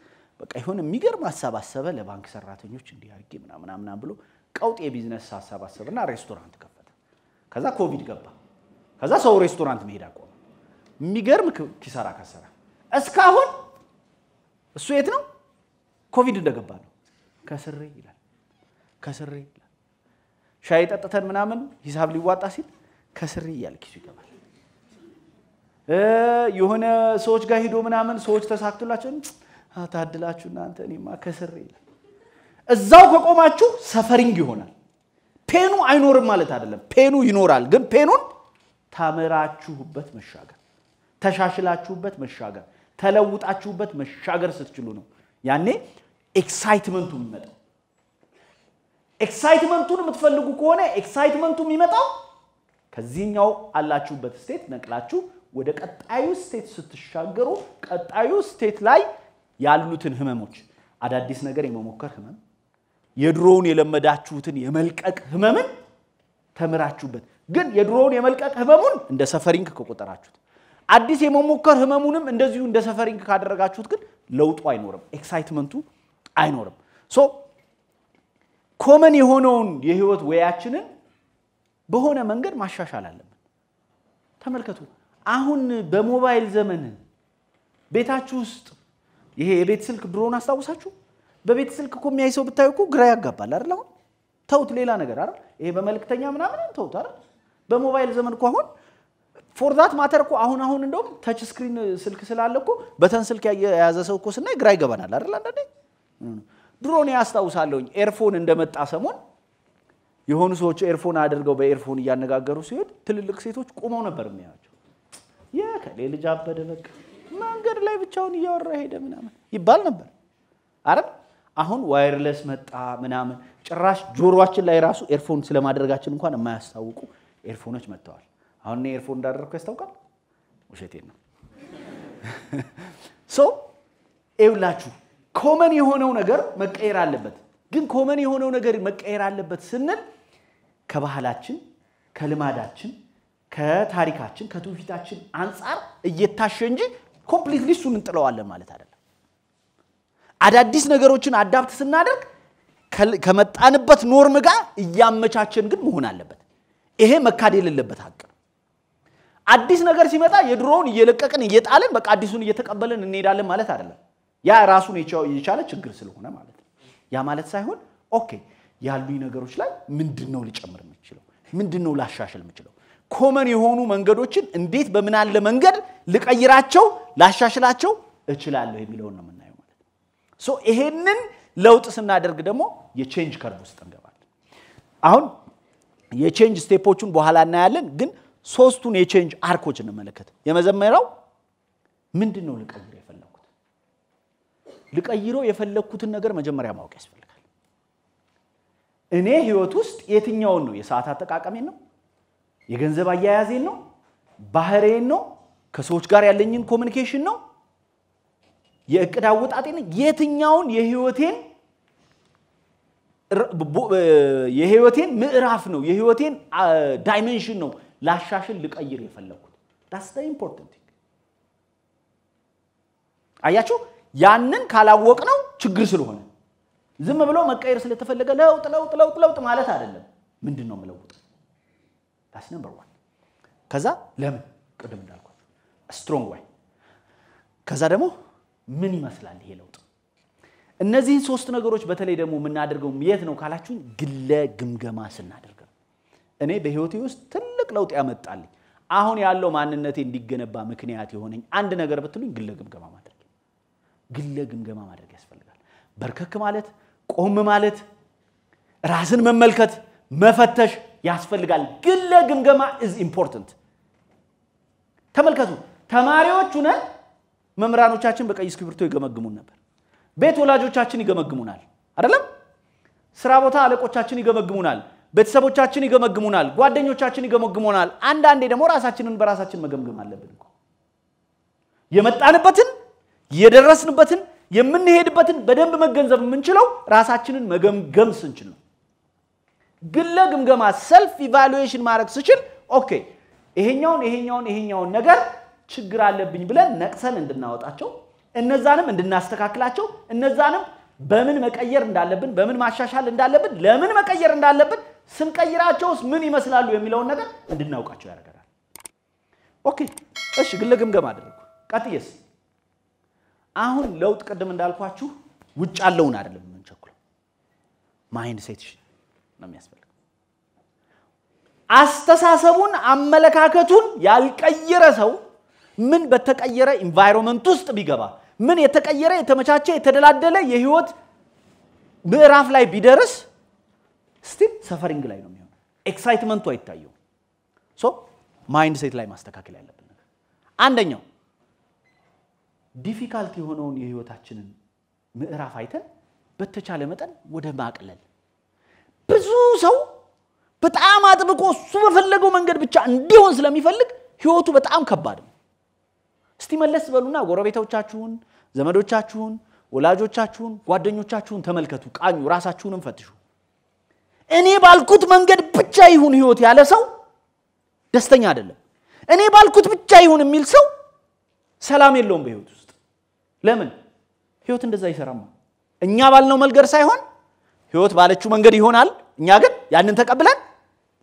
በቃ የሆነ የሚገርም ሀሳብ አሰበ። ለባንክ ሰራተኞች እንዲህ አድርጌ ብሎ ቀውጥ የቢዝነስ ሀሳብ አሰበና ሬስቶራንት ከፈተ። ከዛ ኮቪድ ገባ። ከዛ ሰው ሬስቶራንት መሄድ አቆመ። የሚገርም ኪሳራ ከሰራ እስካሁን እሱ የት ነው? ኮቪድ እንደገባ ነው። ከስሬ ይላል፣ ከስሬ ይላል። ሻይ ጠጥተን ምናምን ሂሳብ ሊዋጣ ሲል ከስሬ እያለ ኪሱ ይገባል። የሆነ ሰዎች ጋር ሂዶ ምናምን ሰዎች ተሳክቶላቸው ታድላችሁ እናንተ እኔማ ከስሬ ይላል። እዛው ከቆማችሁ ሰፈሪንግ ይሆናል። ፔኑ አይኖርም ማለት አይደለም፣ ፔኑ ይኖራል። ግን ፔኑን ተምራችሁበት መሻገር፣ ተሻሽላችሁበት መሻገር ተለውጣችሁበት መሻገር ስትችሉ ነው። ያኔ ኤክሳይትመንቱ የሚመጣው። ኤክሳይትመንቱን የምትፈልጉ ከሆነ ኤክሳይትመንቱ የሚመጣው ከዚህኛው አላችሁበት ስቴት ነቅላችሁ ወደ ቀጣዩ ስቴት ስትሻገሩ ቀጣዩ ስቴት ላይ ያሉትን ህመሞች አዳዲስ ነገር የመሞከር ህመም፣ የድሮውን የለመዳችሁትን የመልቀቅ ህመምን ተምራችሁበት። ግን የድሮውን የመልቀቅ ህመሙን እንደ ሰፈሪንግ ከቆጠራችሁት አዲስ የመሞከር ህመሙንም እንደዚሁ እንደ ሰፈሪንግ ካደረጋችሁት ግን ለውጡ አይኖርም፣ ኤክሳይትመንቱ አይኖርም። ሶ ኮመን የሆነውን የህይወት ወያችንን በሆነ መንገድ ማሻሻል አለብን። ተመልከቱ፣ አሁን በሞባይል ዘመን ቤታችሁ ውስጥ ይሄ የቤት ስልክ ድሮን አስታውሳችሁ በቤት ስልክ እኮ የሚያይ ሰው ብታዩ እኮ ግራ ያጋባል አይደል? አሁን ተውት፣ ሌላ ነገር አይደል? ይሄ በመልክተኛ ምናምን ተውት አይደል? በሞባይል ዘመን እኮ አሁን ፎር ዛት ማተር እኮ አሁን አሁን እንደውም ተች ስክሪን ስልክ ስላለ እኮ በተን ስልክ የያዘ ሰው እኮ ስናይ ግራ ይገባናል አይደል? አንዳንዴ ድሮ እኔ አስታውሳለሁኝ ኤርፎን እንደመጣ ሰሞን የሆኑ ሰዎች ኤርፎን አድርገው በኤርፎን እያነጋገሩ ሲሄድ ትልልቅ ሴቶች ቆመው ነበር የሚያቸው። የከሌ ልጅ አበደ በቃ መንገድ ላይ ብቻውን እያወራ ሄደ ምናምን ይባል ነበር አረብ አሁን ዋይርለስ መጣ ምናምን ጭራሽ ጆሮችን ላይ ራሱ ኤርፎን ስለማድረጋችን እንኳን የማያስታውቁ ኤርፎኖች መጥተዋል። አሁን እኔ ኤርፎን እንዳደረግኩ ያስታውቃል? ውሸቴን ነው። ሶ ይኸውላችሁ ኮመን የሆነው ነገር መቀየር አለበት። ግን ኮመን የሆነው ነገር መቀየር አለበት ስንል ከባህላችን፣ ከልማዳችን፣ ከታሪካችን፣ ከትውፊታችን አንጻር እየታሸ እንጂ ኮምፕሊትሊ እሱን እንጥለዋለን ማለት አይደለም። አዳዲስ ነገሮችን አዳፕት ስናደርግ ከመጣንበት ኖርም ጋር እያመቻቸን ግን መሆን አለበት። ይሄ መካድ የሌለበት ሀቅ አዲስ ነገር ሲመጣ የድሮውን እየለቀቅን እየጣልን በቃ አዲሱን እየተቀበልን እንሄዳለን ማለት አይደለም። ያ ራሱን የቻለ ችግር ስለሆነ ማለት ነው። ያ ማለት ሳይሆን ኦኬ ያሉኝ ነገሮች ላይ ምንድን ነው ልጨምር የምችለው? ምንድን ነው ላሻሽል የምችለው? ኮመን የሆኑ መንገዶችን እንዴት በምን አለ መንገድ ልቀይራቸው፣ ላሻሽላቸው እችላለሁ የሚለውን ነው የምናየው ማለት ሶ ይሄንን ለውጥ ስናደርግ ደግሞ የቼንጅ ከርቭ ውስጥ እንገባለን። አሁን የቼንጅ ስቴፖቹን በኋላ እናያለን ግን ሶስቱን የቼንጅ አርኮች እንመለከት። የመጀመሪያው ምንድን ነው ልቀይረው የፈለግኩት? ልቀይረው የፈለግኩትን ነገር መጀመሪያ ማወቅ ያስፈልጋል። እኔ ህይወት ውስጥ የትኛውን ነው? የሰዓት አጠቃቀሜን ነው? የገንዘብ አያያዜን ነው? ባህሬን ነው? ከሰዎች ጋር ያለኝን ኮሚኒኬሽን ነው? የእቅድ አወጣጤን? የትኛውን የህይወቴን የህይወቴን ምዕራፍ ነው? የህይወቴን ዳይሜንሽን ነው ላሻሽል፣ ልቀይር የፈለግኩት ዳስ ኢምፖርታንት አያችሁ፣ ያንን ካላወቅ ነው ችግር ስለሆነ ዝም ብሎ መቀየር ስለተፈለገ ለውጥ ለውጥ ለውጥ ለውጥ ማለት አይደለም። ምንድን ነው የምለውጥ? ዳስ ነምበር ዋን። ከዛ ለምን ቅድም እንዳልኳችሁ ስትሮንግ ዋይ። ከዛ ደግሞ ምን ይመስላል ይሄ ለውጥ? እነዚህን ሶስት ነገሮች በተለይ ደግሞ የምናደርገው የት ነው ካላችሁ ግለ ግምገማ ስናደርግ እኔ በህይወቴ ውስጥ ትልቅ ለውጥ ያመጣልኝ አሁን ያለው ማንነቴ እንዲገነባ ምክንያት የሆነኝ አንድ ነገር ብትሉኝ ግለ ግምገማ ማድረግ ግለ ግምገማ ማድረግ ያስፈልጋል። በርከክ ማለት ቆም ማለት ራስን መመልከት መፈተሽ ያስፈልጋል። ግለ ግምገማ ኢዝ ኢምፖርተንት። ተመልከቱ፣ ተማሪዎች ሁነን መምህራኖቻችን በቀይ እስክሪብቶ ይገመግሙን ነበር። ቤት ወላጆቻችን ይገመግሙናል፣ አይደለም? ስራ ቦታ አለቆቻችን ይገመግሙናል። ቤተሰቦቻችን ይገመግሙናል፣ ጓደኞቻችን ይገመግሙናል። አንዳንዴ ደግሞ ራሳችንን በራሳችን መገምገም አለብን የመጣንበትን የደረስንበትን የምንሄድበትን በደንብ መገንዘብ የምንችለው ራሳችንን መገምገም ስንችል ነው። ግለ ግምገማ ሰልፍ ኢቫሉዌሽን ማድረግ ስችል ኦኬ ይሄኛውን ይሄኛውን ይሄኛውን ነገር ችግር አለብኝ ብለን ነቅሰን እንድናወጣቸው እነዛንም እንድናስተካክላቸው እነዛንም በምን መቀየር እንዳለብን በምን ማሻሻል እንዳለብን ለምን መቀየር እንዳለብን ስንቀይራቸውስ ምን ይመስላሉ የሚለውን ነገር እንድናውቃቸው ያደርገናል። ኦኬ፣ እሺ፣ ግለግምገም አደረግኩ። ቀጥዬስ አሁን ለውጥ ቅድም እንዳልኳችሁ ውጭ ያለውን አይደለም የምንቸኩለው፣ ማይንድ ሴት ነው የሚያስፈልገው። አስተሳሰቡን አመለካከቱን ያልቀየረ ሰው ምን በተቀየረ ኢንቫይሮንመንት ውስጥ ቢገባ ምን የተቀየረ የተመቻቸ የተደላደለ የህይወት ምዕራፍ ላይ ቢደርስ ስቲል ሰፈሪንግ ላይ ነው የሚሆነው። ኤክሳይትመንቱ አይታየውም። ሶ ማይንድ ሴት ላይ ማስተካከል ያለብን ነገር አንደኛው ዲፊካልት የሆነውን የህይወታችንን ምዕራፍ አይተን በተቻለ መጠን ወደ ማቅለል ብዙ ሰው በጣም አጥብቆ እሱ በፈለገው መንገድ ብቻ እንዲሆን ስለሚፈልግ ህይወቱ በጣም ከባድ ነው። እስቲ መለስ በሉና ጎረቤቶቻችሁን፣ ዘመዶቻችሁን፣ ወላጆቻችሁን፣ ጓደኞቻችሁን ተመልከቱ፣ ቃኙ፣ ራሳችሁንም ፈትሹ። እኔ ባልኩት መንገድ ብቻ ይሁን ህይወት ያለ ሰው ደስተኛ አይደለም እኔ ባልኩት ብቻ ይሁን የሚል ሰው ሰላም የለውም በህይወት ውስጥ ለምን ህይወት እንደዛ ይሰራማ እኛ ባልነው መልገድ ሳይሆን ህይወት ባለችው መንገድ ይሆናል እኛ ግን ያንን ተቀብለን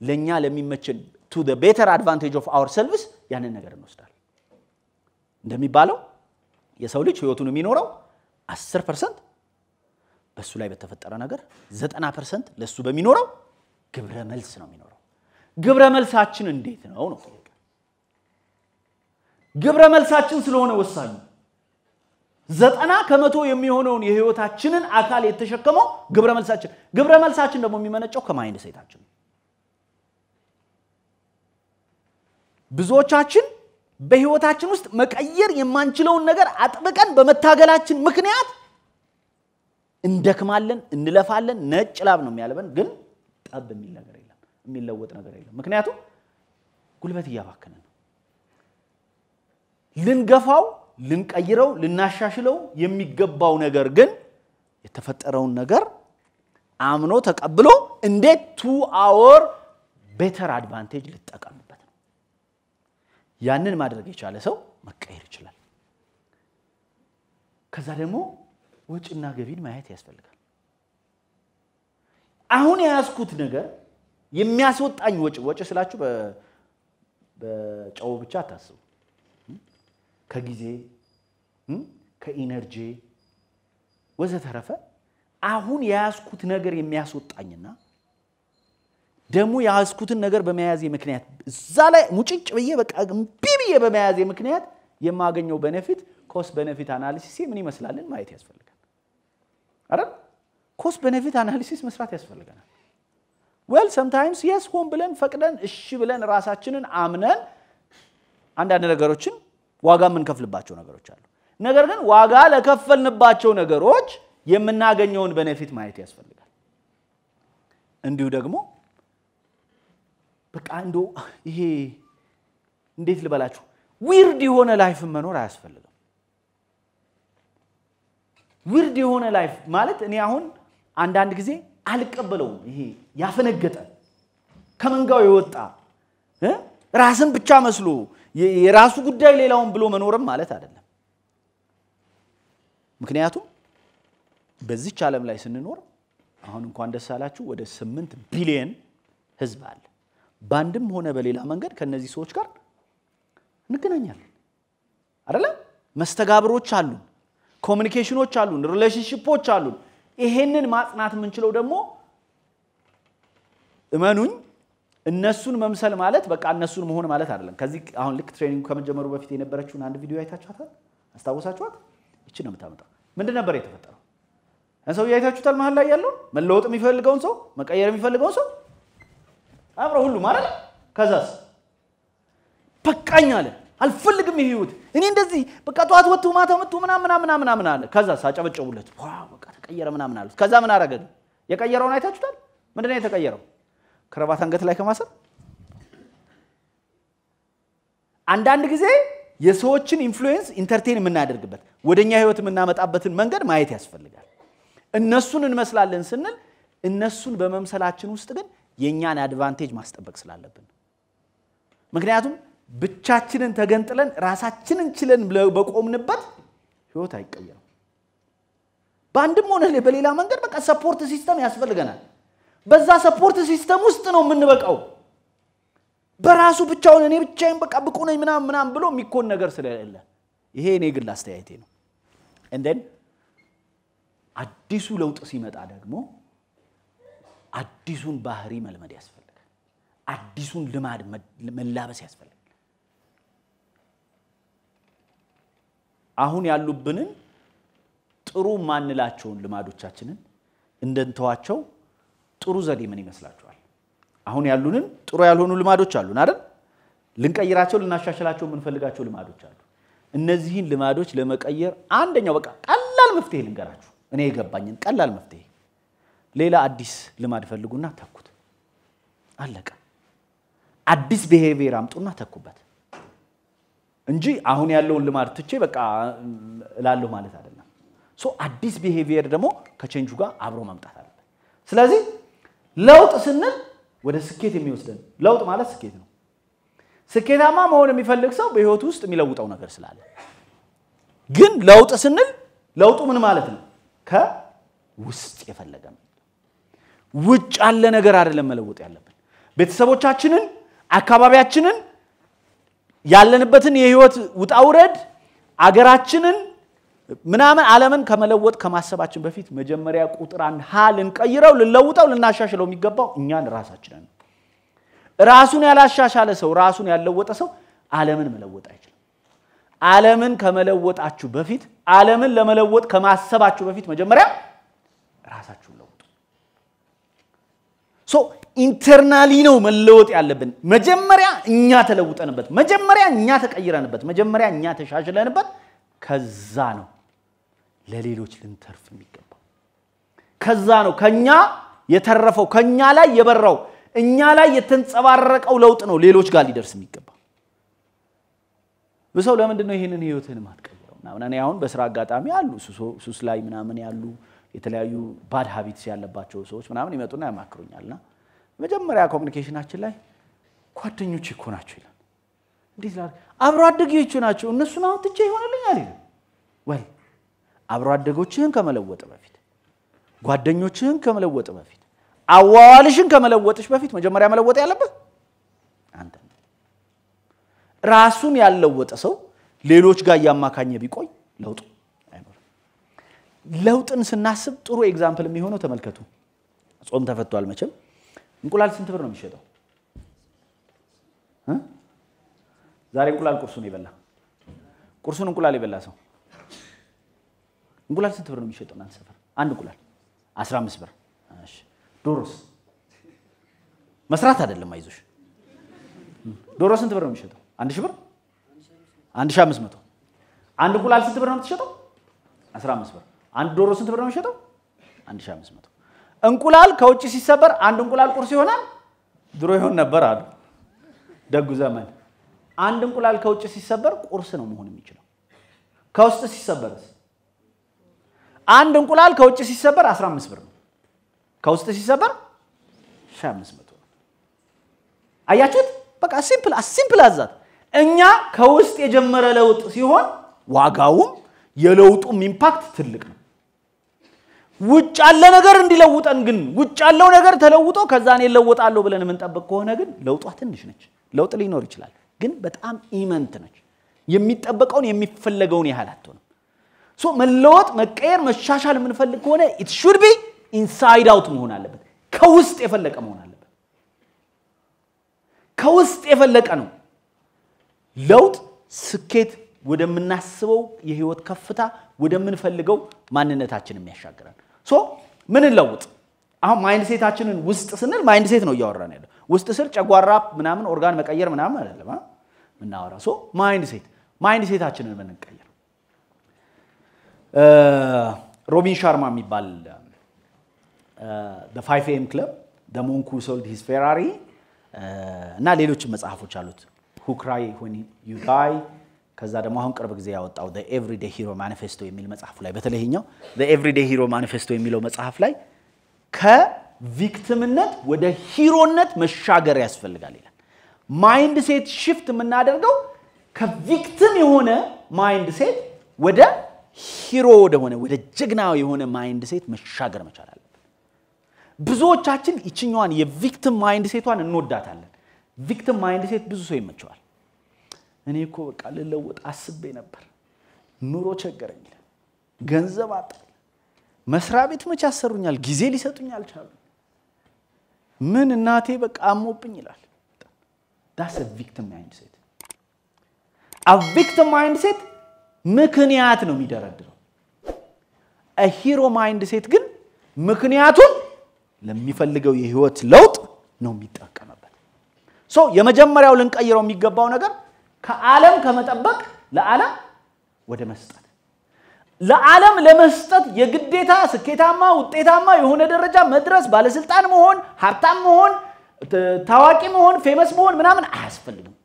ለእኛ ለሚመችን ቱ ቤተር አድቫንቴጅ ኦፍ አወር ሰልቪስ ያንን ነገር እንወስዳል እንደሚባለው የሰው ልጅ ህይወቱን የሚኖረው 10 ፐርሰንት በእሱ ላይ በተፈጠረ ነገር ዘጠና ፐርሰንት ለእሱ በሚኖረው ግብረ መልስ ነው የሚኖረው። ግብረ መልሳችን እንዴት ነው ነው ግብረ መልሳችን ስለሆነ ወሳኙ ዘጠና ከመቶ የሚሆነውን የህይወታችንን አካል የተሸከመው ግብረ መልሳችን ግብረ መልሳችን ደግሞ የሚመነጨው ከማይንድ ሴታችን ብዙዎቻችን በህይወታችን ውስጥ መቀየር የማንችለውን ነገር አጥብቀን በመታገላችን ምክንያት እንደክማለን፣ እንለፋለን። ነጭ ላብ ነው የሚያልበን፣ ግን ጠብ የሚል ነገር የለም፣ የሚለወጥ ነገር የለም። ምክንያቱም ጉልበት እያባከነ ነው። ልንገፋው፣ ልንቀይረው፣ ልናሻሽለው የሚገባው ነገር ግን የተፈጠረውን ነገር አምኖ ተቀብሎ እንዴት ቱ አወር ቤተር አድቫንቴጅ ልጠቀምበት ነው። ያንን ማድረግ የቻለ ሰው መቀየር ይችላል። ከዛ ደግሞ ወጭና ገቢን ማየት ያስፈልጋል። አሁን የያዝኩት ነገር የሚያስወጣኝ ወጭ ወጭ ስላችሁ በጨው ብቻ አታስቡ። ከጊዜ ከኢነርጂ ወዘተረፈ አሁን የያዝኩት ነገር የሚያስወጣኝና ደግሞ የያዝኩትን ነገር በመያዜ ምክንያት እዛ ላይ ሙጭጭ ብዬ በቃ እምቢ ብዬ በመያዜ ምክንያት የማገኘው በነፊት ኮስ በነፊት አናሊሲስ ምን ይመስላልን ማየት ያስፈልጋል። አይደል? ኮስት ቤኔፊት አናሊሲስ መስራት ያስፈልገናል። ዌል ሰምታይምስ የስ ሆን ብለን ፈቅደን እሺ ብለን ራሳችንን አምነን አንዳንድ ነገሮችን ዋጋ የምንከፍልባቸው ነገሮች አሉ። ነገር ግን ዋጋ ለከፈልንባቸው ነገሮች የምናገኘውን በነፊት ማየት ያስፈልጋል። እንዲሁ ደግሞ በቃ እንዶ ይሄ እንዴት ልበላችሁ ዊርድ የሆነ ላይፍን መኖር አያስፈልግም። ውርድ የሆነ ላይፍ ማለት እኔ አሁን አንዳንድ ጊዜ አልቀበለውም። ይሄ ያፈነገጠ ከመንጋው የወጣ ራስን ብቻ መስሎ የራሱ ጉዳይ ሌላውን ብሎ መኖርም ማለት አይደለም። ምክንያቱም በዚች ዓለም ላይ ስንኖር አሁን እንኳን ደስ አላችሁ ወደ ስምንት ቢሊየን ህዝብ አለ። በአንድም ሆነ በሌላ መንገድ ከነዚህ ሰዎች ጋር እንገናኛለን አይደለም? መስተጋብሮች አሉን። ኮሚኒኬሽኖች አሉን፣ ሪሌሽንሽፖች አሉን። ይሄንን ማጽናት የምንችለው ደግሞ እመኑኝ እነሱን መምሰል ማለት በቃ እነሱን መሆን ማለት አይደለም። ከዚህ አሁን ልክ ትሬኒንግ ከመጀመሩ በፊት የነበረችውን አንድ ቪዲዮ አይታችኋታል? አስታወሳችኋት? እቺ ነው የምታመጣው። ምንድን ነበር የተፈጠረው? ሰውዬ አይታችሁታል? መሀል ላይ ያለው መለወጥ የሚፈልገውን ሰው መቀየር የሚፈልገውን ሰው አብረ ሁሉ ማለት ከዛስ በቃኝ አለ። አልፈልግም ይሄ ህይወት። እኔ እንደዚህ በቃ ጠዋት ወጥቶ ማታ መጥቶ ምናምን ምናምን ምናምን አለ። ከዛ ሳጨበጨቡለት በቃ ተቀየረ ምናምን አሉት። ከዛ ምን አረገ? የቀየረውን አይታችሁታል? ምንድነው የተቀየረው? ክረባት አንገት ላይ ከማሰር አንዳንድ ጊዜ የሰዎችን ኢንፍሉዌንስ ኢንተርቴን የምናደርግበት ወደኛ ህይወት የምናመጣበትን መንገድ ማየት ያስፈልጋል። እነሱን እንመስላለን ስንል እነሱን በመምሰላችን ውስጥ ግን የእኛን አድቫንቴጅ ማስጠበቅ ስላለብን ምክንያቱም ብቻችንን ተገንጥለን ራሳችንን ችለን በቆምንበት ህይወት አይቀየርም። በአንድም ሆነ በሌላ መንገድ በቃ ሰፖርት ሲስተም ያስፈልገናል። በዛ ሰፖርት ሲስተም ውስጥ ነው የምንበቃው። በራሱ ብቻውን እኔ ብቻዬን በቃ ብቁ ነኝ ምናምን ምናምን ብሎ የሚኮን ነገር ስለሌለ ይሄ እኔ ግል አስተያየቴ ነው። እንደን አዲሱ ለውጥ ሲመጣ ደግሞ አዲሱን ባህሪ መልመድ ያስፈልጋል። አዲሱን ልማድ መላበስ ያስፈልጋል። አሁን ያሉብንን ጥሩ ማንላቸውን ልማዶቻችንን እንደንተዋቸው ጥሩ ዘዴ ምን ይመስላችኋል? አሁን ያሉንን ጥሩ ያልሆኑ ልማዶች አሉን አይደል? ልንቀይራቸው ልናሻሽላቸው የምንፈልጋቸው ልማዶች አሉ። እነዚህን ልማዶች ለመቀየር አንደኛው በቃ ቀላል መፍትሄ ልንገራችሁ፣ እኔ የገባኝን ቀላል መፍትሄ። ሌላ አዲስ ልማድ ፈልጉና ተኩት፣ አለቀ። አዲስ ብሄቪየር አምጡና ተኩበት። እንጂ አሁን ያለውን ልማድ ትቼ በቃ እላለሁ ማለት አይደለም። ሶ አዲስ ቢሄቪየር ደግሞ ከቼንጁ ጋር አብሮ መምጣት አለ። ስለዚህ ለውጥ ስንል ወደ ስኬት የሚወስደን ለውጥ ማለት ስኬት ነው። ስኬታማ መሆን የሚፈልግ ሰው በህይወቱ ውስጥ የሚለውጠው ነገር ስላለ። ግን ለውጥ ስንል ለውጡ ምን ማለት ነው? ከውስጥ የፈለገ ውጭ ያለ ነገር አይደለም መለወጥ ያለብን። ቤተሰቦቻችንን፣ አካባቢያችንን ያለንበትን የህይወት ውጣውረድ አገራችንን ምናምን ዓለምን ከመለወጥ ከማሰባችን በፊት መጀመሪያ ቁጥር አንድ ሀ ልንቀይረው ልለውጠው ልናሻሽለው የሚገባው እኛን ራሳችንን ነው። ራሱን ያላሻሻለ ሰው ራሱን ያልለወጠ ሰው ዓለምን መለወጥ አይችልም። ዓለምን ከመለወጣችሁ በፊት ዓለምን ለመለወጥ ከማሰባችሁ በፊት መጀመሪያ ራሳችሁ ኢንተርናሊ ነው መለወጥ ያለብን። መጀመሪያ እኛ ተለውጠንበት፣ መጀመሪያ እኛ ተቀይረንበት፣ መጀመሪያ እኛ ተሻሽለንበት፣ ከዛ ነው ለሌሎች ልንተርፍ የሚገባው። ከዛ ነው ከኛ የተረፈው፣ ከኛ ላይ የበራው፣ እኛ ላይ የተንጸባረቀው ለውጥ ነው ሌሎች ጋር ሊደርስ የሚገባ። ብሰው ለምንድን ነው ይህንን ህይወትህን ማትቀይረው? ምናምን እኔ አሁን በስራ አጋጣሚ አሉ ሱስ ላይ ምናምን ያሉ የተለያዩ ባድ ሀቢትስ ያለባቸው ሰዎች ምናምን ይመጡና ያማክሩኛል። እና መጀመሪያ ኮሚኒኬሽናችን ላይ ጓደኞች እኮ ናቸው ይላል። እንዴት ላ አብሮ አደጌዎቹ ናቸው እነሱን አውጥቼ ይሆንልኛል ይላል። ወይ አብሮ አደጎችህን ከመለወጥ በፊት ጓደኞችህን ከመለወጥ በፊት አዋዋልሽን ከመለወጥሽ በፊት መጀመሪያ መለወጥ ያለበት አንተ ራሱን ያልለወጠ ሰው ሌሎች ጋር እያማካኘ ቢቆይ ለውጡ ለውጥን ስናስብ ጥሩ ኤግዛምፕል የሚሆነው ተመልከቱ። ጾም ተፈቷል መቼም። እንቁላል ስንት ብር ነው የሚሸጠው? ዛሬ እንቁላል ቁርሱን የበላ ቁርሱን እንቁላል የበላ ሰው እንቁላል ስንት ብር ነው የሚሸጠው እናንተ ሰፈር? አንድ እንቁላል 15 ብር። ዶሮስ? መስራት አይደለም አይዞሽ። ዶሮ ስንት ብር ነው የሚሸጠው? አንድ ሺህ ብር፣ አንድ ሺህ አምስት መቶ አንድ እንቁላል ስንት ብር ነው የምትሸጠው? 15 ብር አንድ ዶሮ ስንት ብር ነው የሚሸጠው? መቶ እንቁላል ከውጭ ሲሰበር አንድ እንቁላል ቁርስ ይሆናል። ድሮ ይሆን ነበር አሉ ደጉ ዘመን። አንድ እንቁላል ከውጭ ሲሰበር ቁርስ ነው መሆን የሚችለው። ከውስጥ ሲሰበርስ? አንድ እንቁላል ከውጭ ሲሰበር 15 ብር ነው። ከውስጥ ሲሰበር 1500 ነው። አያችሁት? በቃ ሲምፕል ሲምፕል አዛት። እኛ ከውስጥ የጀመረ ለውጥ ሲሆን ዋጋውም የለውጡም ኢምፓክት ትልቅ ነው። ውጭ ያለ ነገር እንዲለውጠን ግን ውጭ ያለው ነገር ተለውጦ ከዛ እኔ እለወጣለሁ ብለን የምንጠብቅ ከሆነ ግን ለውጧ ትንሽ ነች። ለውጥ ሊኖር ይችላል፣ ግን በጣም ኢመንት ነች። የሚጠበቀውን የሚፈለገውን ያህል አትሆንም። ሶ መለወጥ፣ መቀየር፣ መሻሻል የምንፈልግ ከሆነ ኢት ሹድ ቢ ኢንሳይድ አውት መሆን አለበት። ከውስጥ የፈለቀ መሆን አለበት። ከውስጥ የፈለቀ ነው ለውጥ ስኬት ወደምናስበው የህይወት ከፍታ ወደምንፈልገው ማንነታችን የሚያሻግረን ሶ ምን ለውጥ አሁን ማይንድ ሴታችንን ውስጥ ስንል ማይንድ ሴት ነው እያወራን ያለ ውስጥ ስል ጨጓራ ምናምን ኦርጋን መቀየር ምናምን አይደለም ምናወራ። ሶ ማይንድ ሴት ማይንድ ሴታችንን ምንቀየር። ሮቢን ሻርማ የሚባል ደ ፋይቭ ኤም ክለብ ደሞንኩ ሶልድ ሂስ ፌራሪ እና ሌሎችም መጽሐፎች አሉት። ሁክራይ ሆን ዩ ዳይ ከዛ ደግሞ አሁን ቅርብ ጊዜ ያወጣው ኤቭሪዴ ሂሮ ማኒፌስቶ የሚል መጽሐፉ ላይ በተለይኛው ኤቭሪዴ ሂሮ ማኒፌስቶ የሚለው መጽሐፍ ላይ ከቪክትምነት ወደ ሂሮነት መሻገር ያስፈልጋል ይላል። ማይንድ ሴት ሽፍት የምናደርገው ከቪክትም የሆነ ማይንድ ሴት ወደ ሂሮ ወደሆነ ወደ ጀግና የሆነ ማይንድ ሴት መሻገር መቻል አለብን። ብዙዎቻችን ይችኛዋን የቪክትም ማይንድ ሴቷን እንወዳታለን። ቪክትም ማይንድ ሴት ብዙ ሰው ይመቸዋል። እኔ እኮ በቃ ልለውጥ አስቤ ነበር፣ ኑሮ ቸገረኝ፣ ገንዘብ አጣል፣ መስሪያ ቤት መቼ አሰሩኛል፣ ጊዜ ሊሰጡኝ አልቻሉ፣ ምን እናቴ በቃ አሞብኝ ይላል። ዳስ ቪክቲም ማይንድ ሴት። ቪክቲም ማይንድ ሴት ምክንያት ነው የሚደረድረው። ሂሮ ማይንድ ሴት ግን ምክንያቱን ለሚፈልገው የህይወት ለውጥ ነው የሚጠቀምበት። ሶ የመጀመሪያው ልንቀይረው የሚገባው ነገር ከዓለም ከመጠበቅ ለዓለም ወደ መስጠት ለዓለም ለመስጠት የግዴታ ስኬታማ ውጤታማ የሆነ ደረጃ መድረስ ባለስልጣን መሆን ሀብታም መሆን ታዋቂ መሆን ፌመስ መሆን ምናምን አያስፈልግም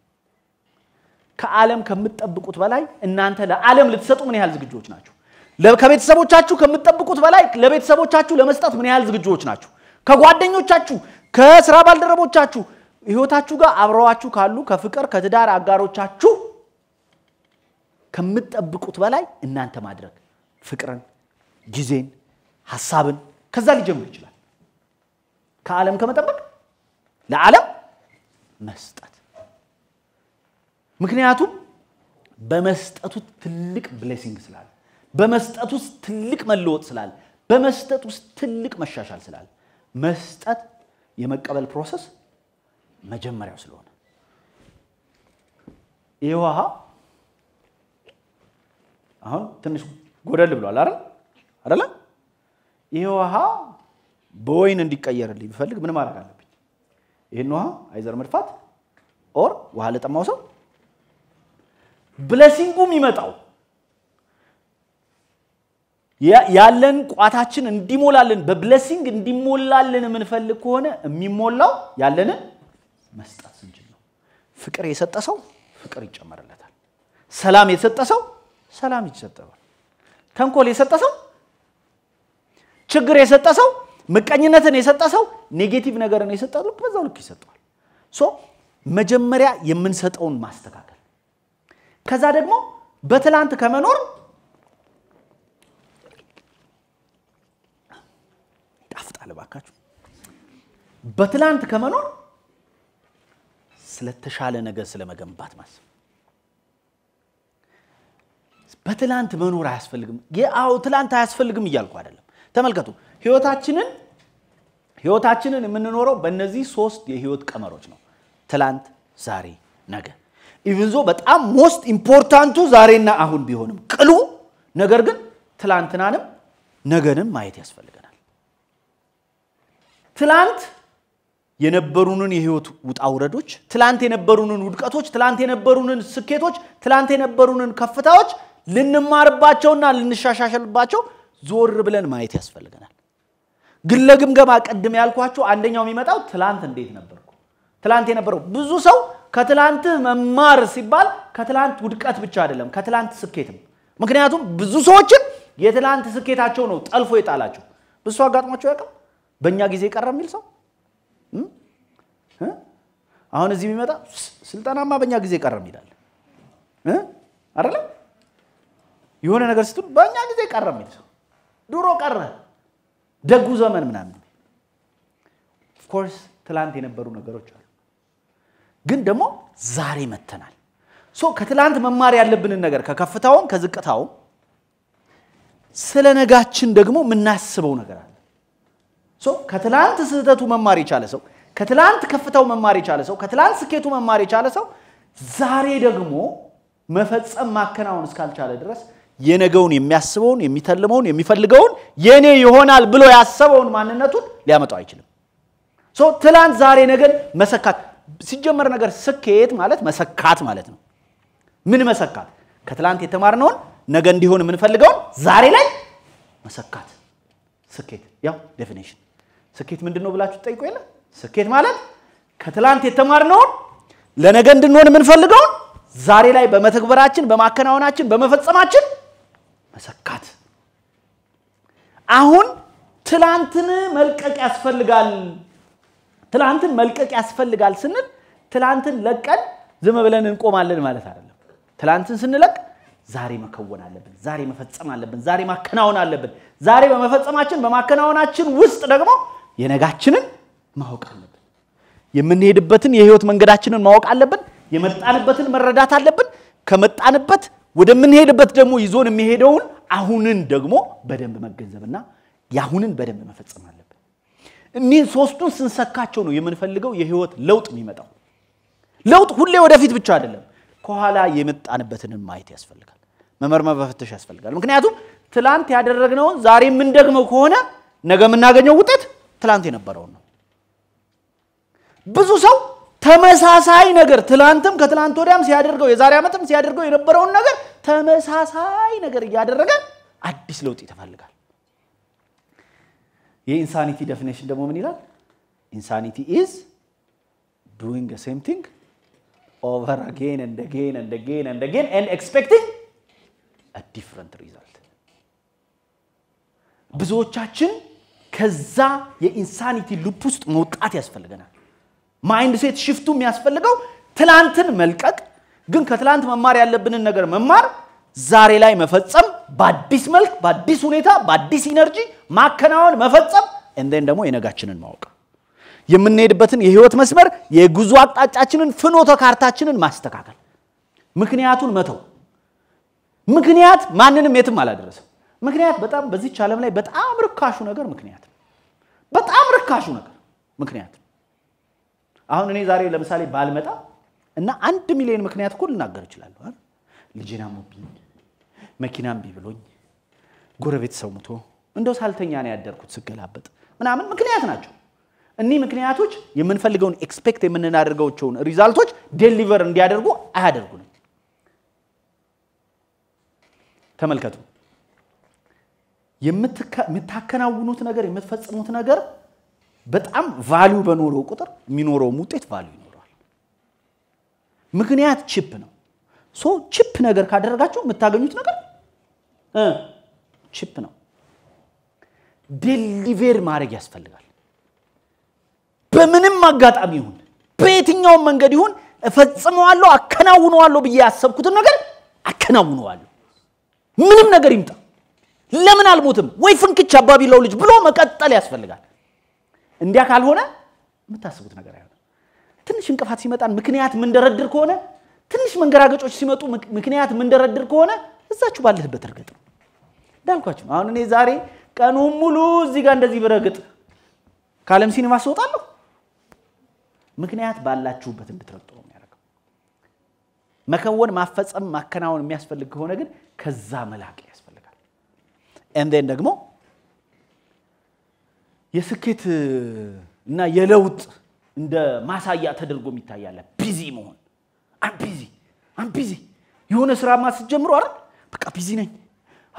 ከዓለም ከምትጠብቁት በላይ እናንተ ለዓለም ልትሰጡ ምን ያህል ዝግጆች ናቸው ከቤተሰቦቻችሁ ከምትጠብቁት በላይ ለቤተሰቦቻችሁ ለመስጠት ምን ያህል ዝግጆች ናቸው ከጓደኞቻችሁ ከስራ ባልደረቦቻችሁ ህይወታችሁ ጋር አብረዋችሁ ካሉ ከፍቅር ከትዳር አጋሮቻችሁ ከምትጠብቁት በላይ እናንተ ማድረግ ፍቅርን፣ ጊዜን፣ ሀሳብን ከዛ ሊጀምር ይችላል። ከዓለም ከመጠበቅ ለዓለም መስጠት። ምክንያቱም በመስጠቱ ትልቅ ብሌሲንግ ስላለ፣ በመስጠት ውስጥ ትልቅ መለወጥ ስላለ፣ በመስጠት ውስጥ ትልቅ መሻሻል ስላለ መስጠት የመቀበል ፕሮሰስ መጀመሪያው ስለሆነ ይህ ውሃ አሁን ትንሽ ጎደል ብሏል አይደል አይደለ? ይህ ውሃ በወይን እንዲቀየርልኝ ብፈልግ ምን ማድረግ አለብኝ? ይህን ውሃ አይዘር መድፋት ኦር ውሃ ለጠማው ሰው ብለሲንጉ የሚመጣው ያለን ቋታችን እንዲሞላልን በብለሲንግ እንዲሞላልን የምንፈልግ ከሆነ የሚሞላው ያለንን መስጠት ስንችል ነው። ፍቅር የሰጠ ሰው ፍቅር ይጨመርለታል። ሰላም የተሰጠ ሰው ሰላም ይሰጠዋል። ተንኮል የሰጠ ሰው ችግር የሰጠ ሰው ምቀኝነትን የሰጠ ሰው ኔጌቲቭ ነገርን የሰጠ በዛው ልክ ይሰጠዋል። ሶ መጀመሪያ የምንሰጠውን ማስተካከል፣ ከዛ ደግሞ በትላንት ከመኖር ጣፍጣ ልባካችሁ በትላንት ከመኖር ስለተሻለ ነገር ስለመገንባት ማሰብ። በትላንት መኖር አያስፈልግም። አዎ ትላንት አያስፈልግም እያልኩ አይደለም። ተመልከቱ ህይወታችንን ህይወታችንን የምንኖረው በእነዚህ ሶስት የህይወት ቀመሮች ነው። ትላንት፣ ዛሬ፣ ነገ። ኢቭንዞ በጣም ሞስት ኢምፖርታንቱ ዛሬና አሁን ቢሆንም ቅሉ ነገር ግን ትላንትናንም ነገንም ማየት ያስፈልገናል። ትላንት የነበሩንን የህይወት ውጣ ውረዶች፣ ትላንት የነበሩንን ውድቀቶች፣ ትላንት የነበሩንን ስኬቶች፣ ትላንት የነበሩንን ከፍታዎች ልንማርባቸውና ልንሻሻሸልባቸው ዞር ብለን ማየት ያስፈልገናል። ግን ለግምገማ ቅድም ያልኳቸው አንደኛው የሚመጣው ትላንት እንዴት ነበርኩ፣ ትላንት የነበረው ብዙ ሰው ከትላንት መማር ሲባል ከትላንት ውድቀት ብቻ አይደለም፣ ከትላንት ስኬትም። ምክንያቱም ብዙ ሰዎችን የትላንት ስኬታቸው ነው ጠልፎ የጣላቸው። ብዙ አጋጥሟቸው ያውቃል በእኛ ጊዜ ቀረ የሚል ሰው አሁን እዚህ የሚመጣ ስልጠናማ በእኛ ጊዜ ቀረም ይላል አይደለ? የሆነ ነገር ስትሉ በእኛ ጊዜ ቀረም ይል ድሮ ቀረ ደጉ ዘመን ምናምን። ኦፍኮርስ ትላንት የነበሩ ነገሮች አሉ፣ ግን ደግሞ ዛሬ መተናል። ሶ ከትላንት መማር ያለብንን ነገር ከከፍታውም ከዝቅታውም ስለ ነጋችን ደግሞ የምናስበው ነገር አለ። ከትላንት ስህተቱ መማር የቻለ ሰው ከትላንት ከፍታው መማር የቻለ ሰው፣ ከትላንት ስኬቱ መማር የቻለ ሰው ዛሬ ደግሞ መፈጸም ማከናወን እስካልቻለ ድረስ የነገውን የሚያስበውን የሚተልመውን የሚፈልገውን የኔ ይሆናል ብሎ ያሰበውን ማንነቱን ሊያመጣው አይችልም። ትላንት ዛሬ ነገን መሰካት ሲጀመር ነገር ስኬት ማለት መሰካት ማለት ነው። ምን መሰካት? ከትላንት የተማርነውን ነገ እንዲሆን የምንፈልገውን ዛሬ ላይ መሰካት ስኬት። ያው ዴፊኒሽን ስኬት ምንድን ነው ብላችሁ ትጠይቁ የለም ስኬት ማለት ከትላንት የተማርነውን ለነገ እንድንሆን የምንፈልገውን ዛሬ ላይ በመተግበራችን፣ በማከናወናችን፣ በመፈጸማችን መሰካት። አሁን ትላንትን መልቀቅ ያስፈልጋል። ትላንትን መልቀቅ ያስፈልጋል ስንል ትላንትን ለቀን ዝም ብለን እንቆማለን ማለት አይደለም። ትላንትን ስንለቅ ዛሬ መከወን አለብን፣ ዛሬ መፈጸም አለብን፣ ዛሬ ማከናወን አለብን። ዛሬ በመፈጸማችን በማከናወናችን ውስጥ ደግሞ የነጋችንን ማወቅ አለብን። የምንሄድበትን የህይወት መንገዳችንን ማወቅ አለብን። የመጣንበትን መረዳት አለብን። ከመጣንበት ወደምንሄድበት ደግሞ ይዞን የሚሄደውን አሁንን ደግሞ በደንብ መገንዘብና የአሁንን በደንብ መፈጸም አለብን። እኒህን ሶስቱን ስንሰካቸው ነው የምንፈልገው የህይወት ለውጥ የሚመጣው። ለውጥ ሁሌ ወደፊት ብቻ አይደለም፣ ከኋላ የመጣንበትንም ማየት ያስፈልጋል፣ መመርመር፣ መፈተሽ ያስፈልጋል። ምክንያቱም ትላንት ያደረግነውን ዛሬ የምንደግመው ከሆነ ነገ የምናገኘው ውጤት ትላንት የነበረውን ነው። ብዙ ሰው ተመሳሳይ ነገር ትላንትም ከትላንት ወዲያም ሲያደርገው የዛሬ ዓመትም ሲያደርገው የነበረውን ነገር ተመሳሳይ ነገር እያደረገ አዲስ ለውጥ ይፈልጋል። የኢንሳኒቲ ደፊኔሽን ደግሞ ምን ይላል? ኢንሳኒቲ ኢዝ ዱንግ ሴም ቲንግ ኦቨር አጌን እንደ ጌን እንደ ጌን እንደ ጌን ኤንድ ኤክስፔክቲንግ አ ዲፍረንት ሪዛልት። ብዙዎቻችን ከዛ የኢንሳኒቲ ሉፕ ውስጥ መውጣት ያስፈልገናል። ማይንድ ሴት ሽፍቱ የሚያስፈልገው ትላንትን መልቀቅ፣ ግን ከትላንት መማር ያለብንን ነገር መማር ዛሬ ላይ መፈጸም፣ በአዲስ መልክ፣ በአዲስ ሁኔታ፣ በአዲስ ኢነርጂ ማከናወን፣ መፈጸም እንዴን ደግሞ የነጋችንን ማወቅ የምንሄድበትን የህይወት መስመር የጉዞ አቅጣጫችንን ፍኖተ ካርታችንን ማስተካከል፣ ምክንያቱን መተው። ምክንያት ማንንም የትም አላደረሰም። ምክንያት በጣም በዚች ዓለም ላይ በጣም ርካሹ ነገር ምክንያት በጣም ርካሹ ነገር ምክንያት አሁን እኔ ዛሬ ለምሳሌ ባልመጣ እና አንድ ሚሊዮን ምክንያት እኮ ልናገር እችላለሁ ልጅና ሞብኝ አሞብኝ፣ ቢብሎኝ ጎረቤት ሰው ሙቶ፣ እንደው ሳልተኛ ነው ያደርኩት ስገላበጥ ምናምን ምክንያት ናቸው። እኒህ ምክንያቶች የምንፈልገውን ኤክስፔክት የምንናደርገውቸውን ሪዛልቶች ዴሊቨር እንዲያደርጉ አያደርጉንም። ተመልከቱ፣ የምታከናውኑት ነገር የምትፈጽሙት ነገር በጣም ቫሊዩ በኖረው ቁጥር የሚኖረውም ውጤት ቫሊዩ ይኖረዋል። ምክንያት ቺፕ ነው። ሶ ቺፕ ነገር ካደረጋችሁ የምታገኙት ነገር ቺፕ ነው። ዴሊቬር ማድረግ ያስፈልጋል። በምንም አጋጣሚ ይሁን በየትኛውም መንገድ ይሁን እፈጽመዋለሁ፣ አከናውነዋለሁ ብዬ ያሰብኩትን ነገር አከናውነዋለሁ። ምንም ነገር ይምጣ፣ ለምን አልሞትም ወይ ፍንክች ለው ልጅ ብሎ መቀጠል ያስፈልጋል። እንዲያ ካልሆነ የምታስቡት ነገር አይሆንም። ትንሽ እንቅፋት ሲመጣን ምክንያት ምንደረድር ከሆነ ትንሽ መንገራገጮች ሲመጡ ምክንያት ምንደረድር ከሆነ እዛችሁ ባለህበት እርገጥ ነው። እንዳልኳችሁ አሁን እኔ ዛሬ ቀኑን ሙሉ እዚህ ጋር እንደዚህ ብረግጥ ከዓለም ሲኒማ ስወጣለሁ። ምክንያት ባላችሁበት እንድትረግጡ ነው የሚያደርገው። መከወን፣ ማፈጸም፣ ማከናወን የሚያስፈልግ ከሆነ ግን ከዛ መላቅ ያስፈልጋል። ኤንዴን ደግሞ የስኬት እና የለውጥ እንደ ማሳያ ተደርጎ የሚታያለ ቢዚ መሆን አምቢዚ አምቢዚ የሆነ ስራ ማስጀምሮ አይደል በቃ ቢዚ ነኝ።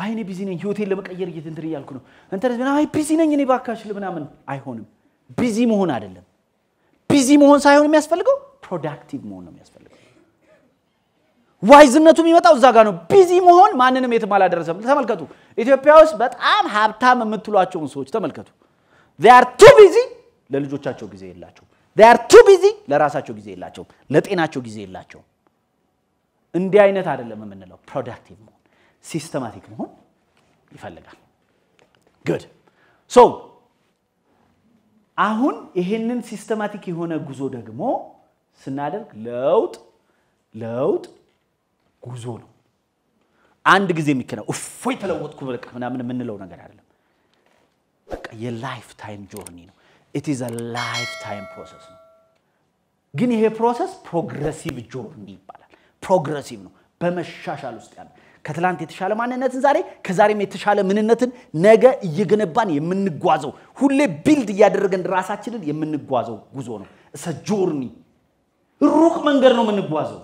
አይ እኔ ቢዚ ነኝ፣ ህይወቴን ለመቀየር እየትንትን እያልኩ ነው። እንትን አይ ቢዚ ነኝ እኔ ባካሽ ልምናምን አይሆንም። ቢዚ መሆን አይደለም። ቢዚ መሆን ሳይሆን የሚያስፈልገው ፕሮዳክቲቭ መሆን ነው የሚያስፈልገው። ዋይዝነቱ የሚመጣው እዛ ጋር ነው። ቢዚ መሆን ማንንም የትም አላደረሰም። ተመልከቱ፣ ኢትዮጵያ ውስጥ በጣም ሀብታም የምትሏቸውን ሰዎች ተመልከቱ። ዚያር ቱ ቢዚ ለልጆቻቸው ጊዜ የላቸው ዚያር ቱ ቢዚ ለራሳቸው ጊዜ የላቸው ለጤናቸው ጊዜ የላቸውም። እንዲህ አይነት አይደለም የምንለው። ፕሮዳክቲቭ መሆን ሲስተማቲክ መሆን ይፈልጋል። ግድ ሶ አሁን ይሄንን ሲስተማቲክ የሆነ ጉዞ ደግሞ ስናደርግ ለውጥ ለውጥ ጉዞ ነው። አንድ ጊዜ የሚከናወን እፎይ የተለወጥኩ በቃ ምናምን የምንለው ነገር አይደለም። በቃ የላይፍ ታይም ጆርኒ ነው። ኢት ኢዝ ላይፍ ታይም ፕሮሰስ ነው። ግን ይሄ ፕሮሰስ ፕሮግረሲቭ ጆርኒ ይባላል። ፕሮግረሲቭ ነው፣ በመሻሻል ውስጥ ያለ ከትላንት የተሻለ ማንነትን ዛሬ ከዛሬም የተሻለ ምንነትን ነገ እየገነባን የምንጓዘው ሁሌ ቢልድ እያደረገን ራሳችንን የምንጓዘው ጉዞ ነው። እሰ ጆርኒ ሩቅ መንገድ ነው የምንጓዘው።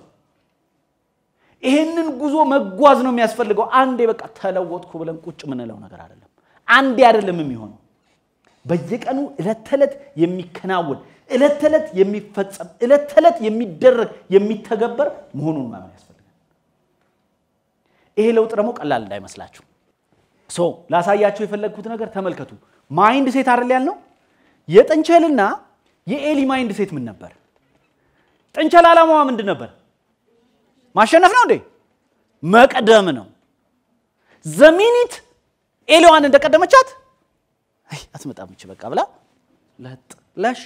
ይሄንን ጉዞ መጓዝ ነው የሚያስፈልገው። አንዴ በቃ ተለወጥኩ ብለን ቁጭ የምንለው ነገር አይደለም። አንድ አይደለም የሚሆነው። በየቀኑ እለት ተዕለት የሚከናወን እለት ተዕለት የሚፈጸም እለት ተዕለት የሚደረግ የሚተገበር መሆኑን ማመን ያስፈልጋል። ይሄ ለውጥ ደግሞ ቀላል እንዳይመስላችሁ። ሶ ላሳያችሁ የፈለግኩት ነገር ተመልከቱ። ማይንድ ሴት አይደል ያልነው? የጥንቸልና የኤሊ ማይንድ ሴት ምን ነበር? ጥንቸል ዓላማዋ ምንድን ነበር? ማሸነፍ ነው እንዴ? መቅደም ነው። ዘሚኒት ኤሊዋን እንደቀደመቻት አትመጣም እች በቃ ብላ ለጥ ለሽ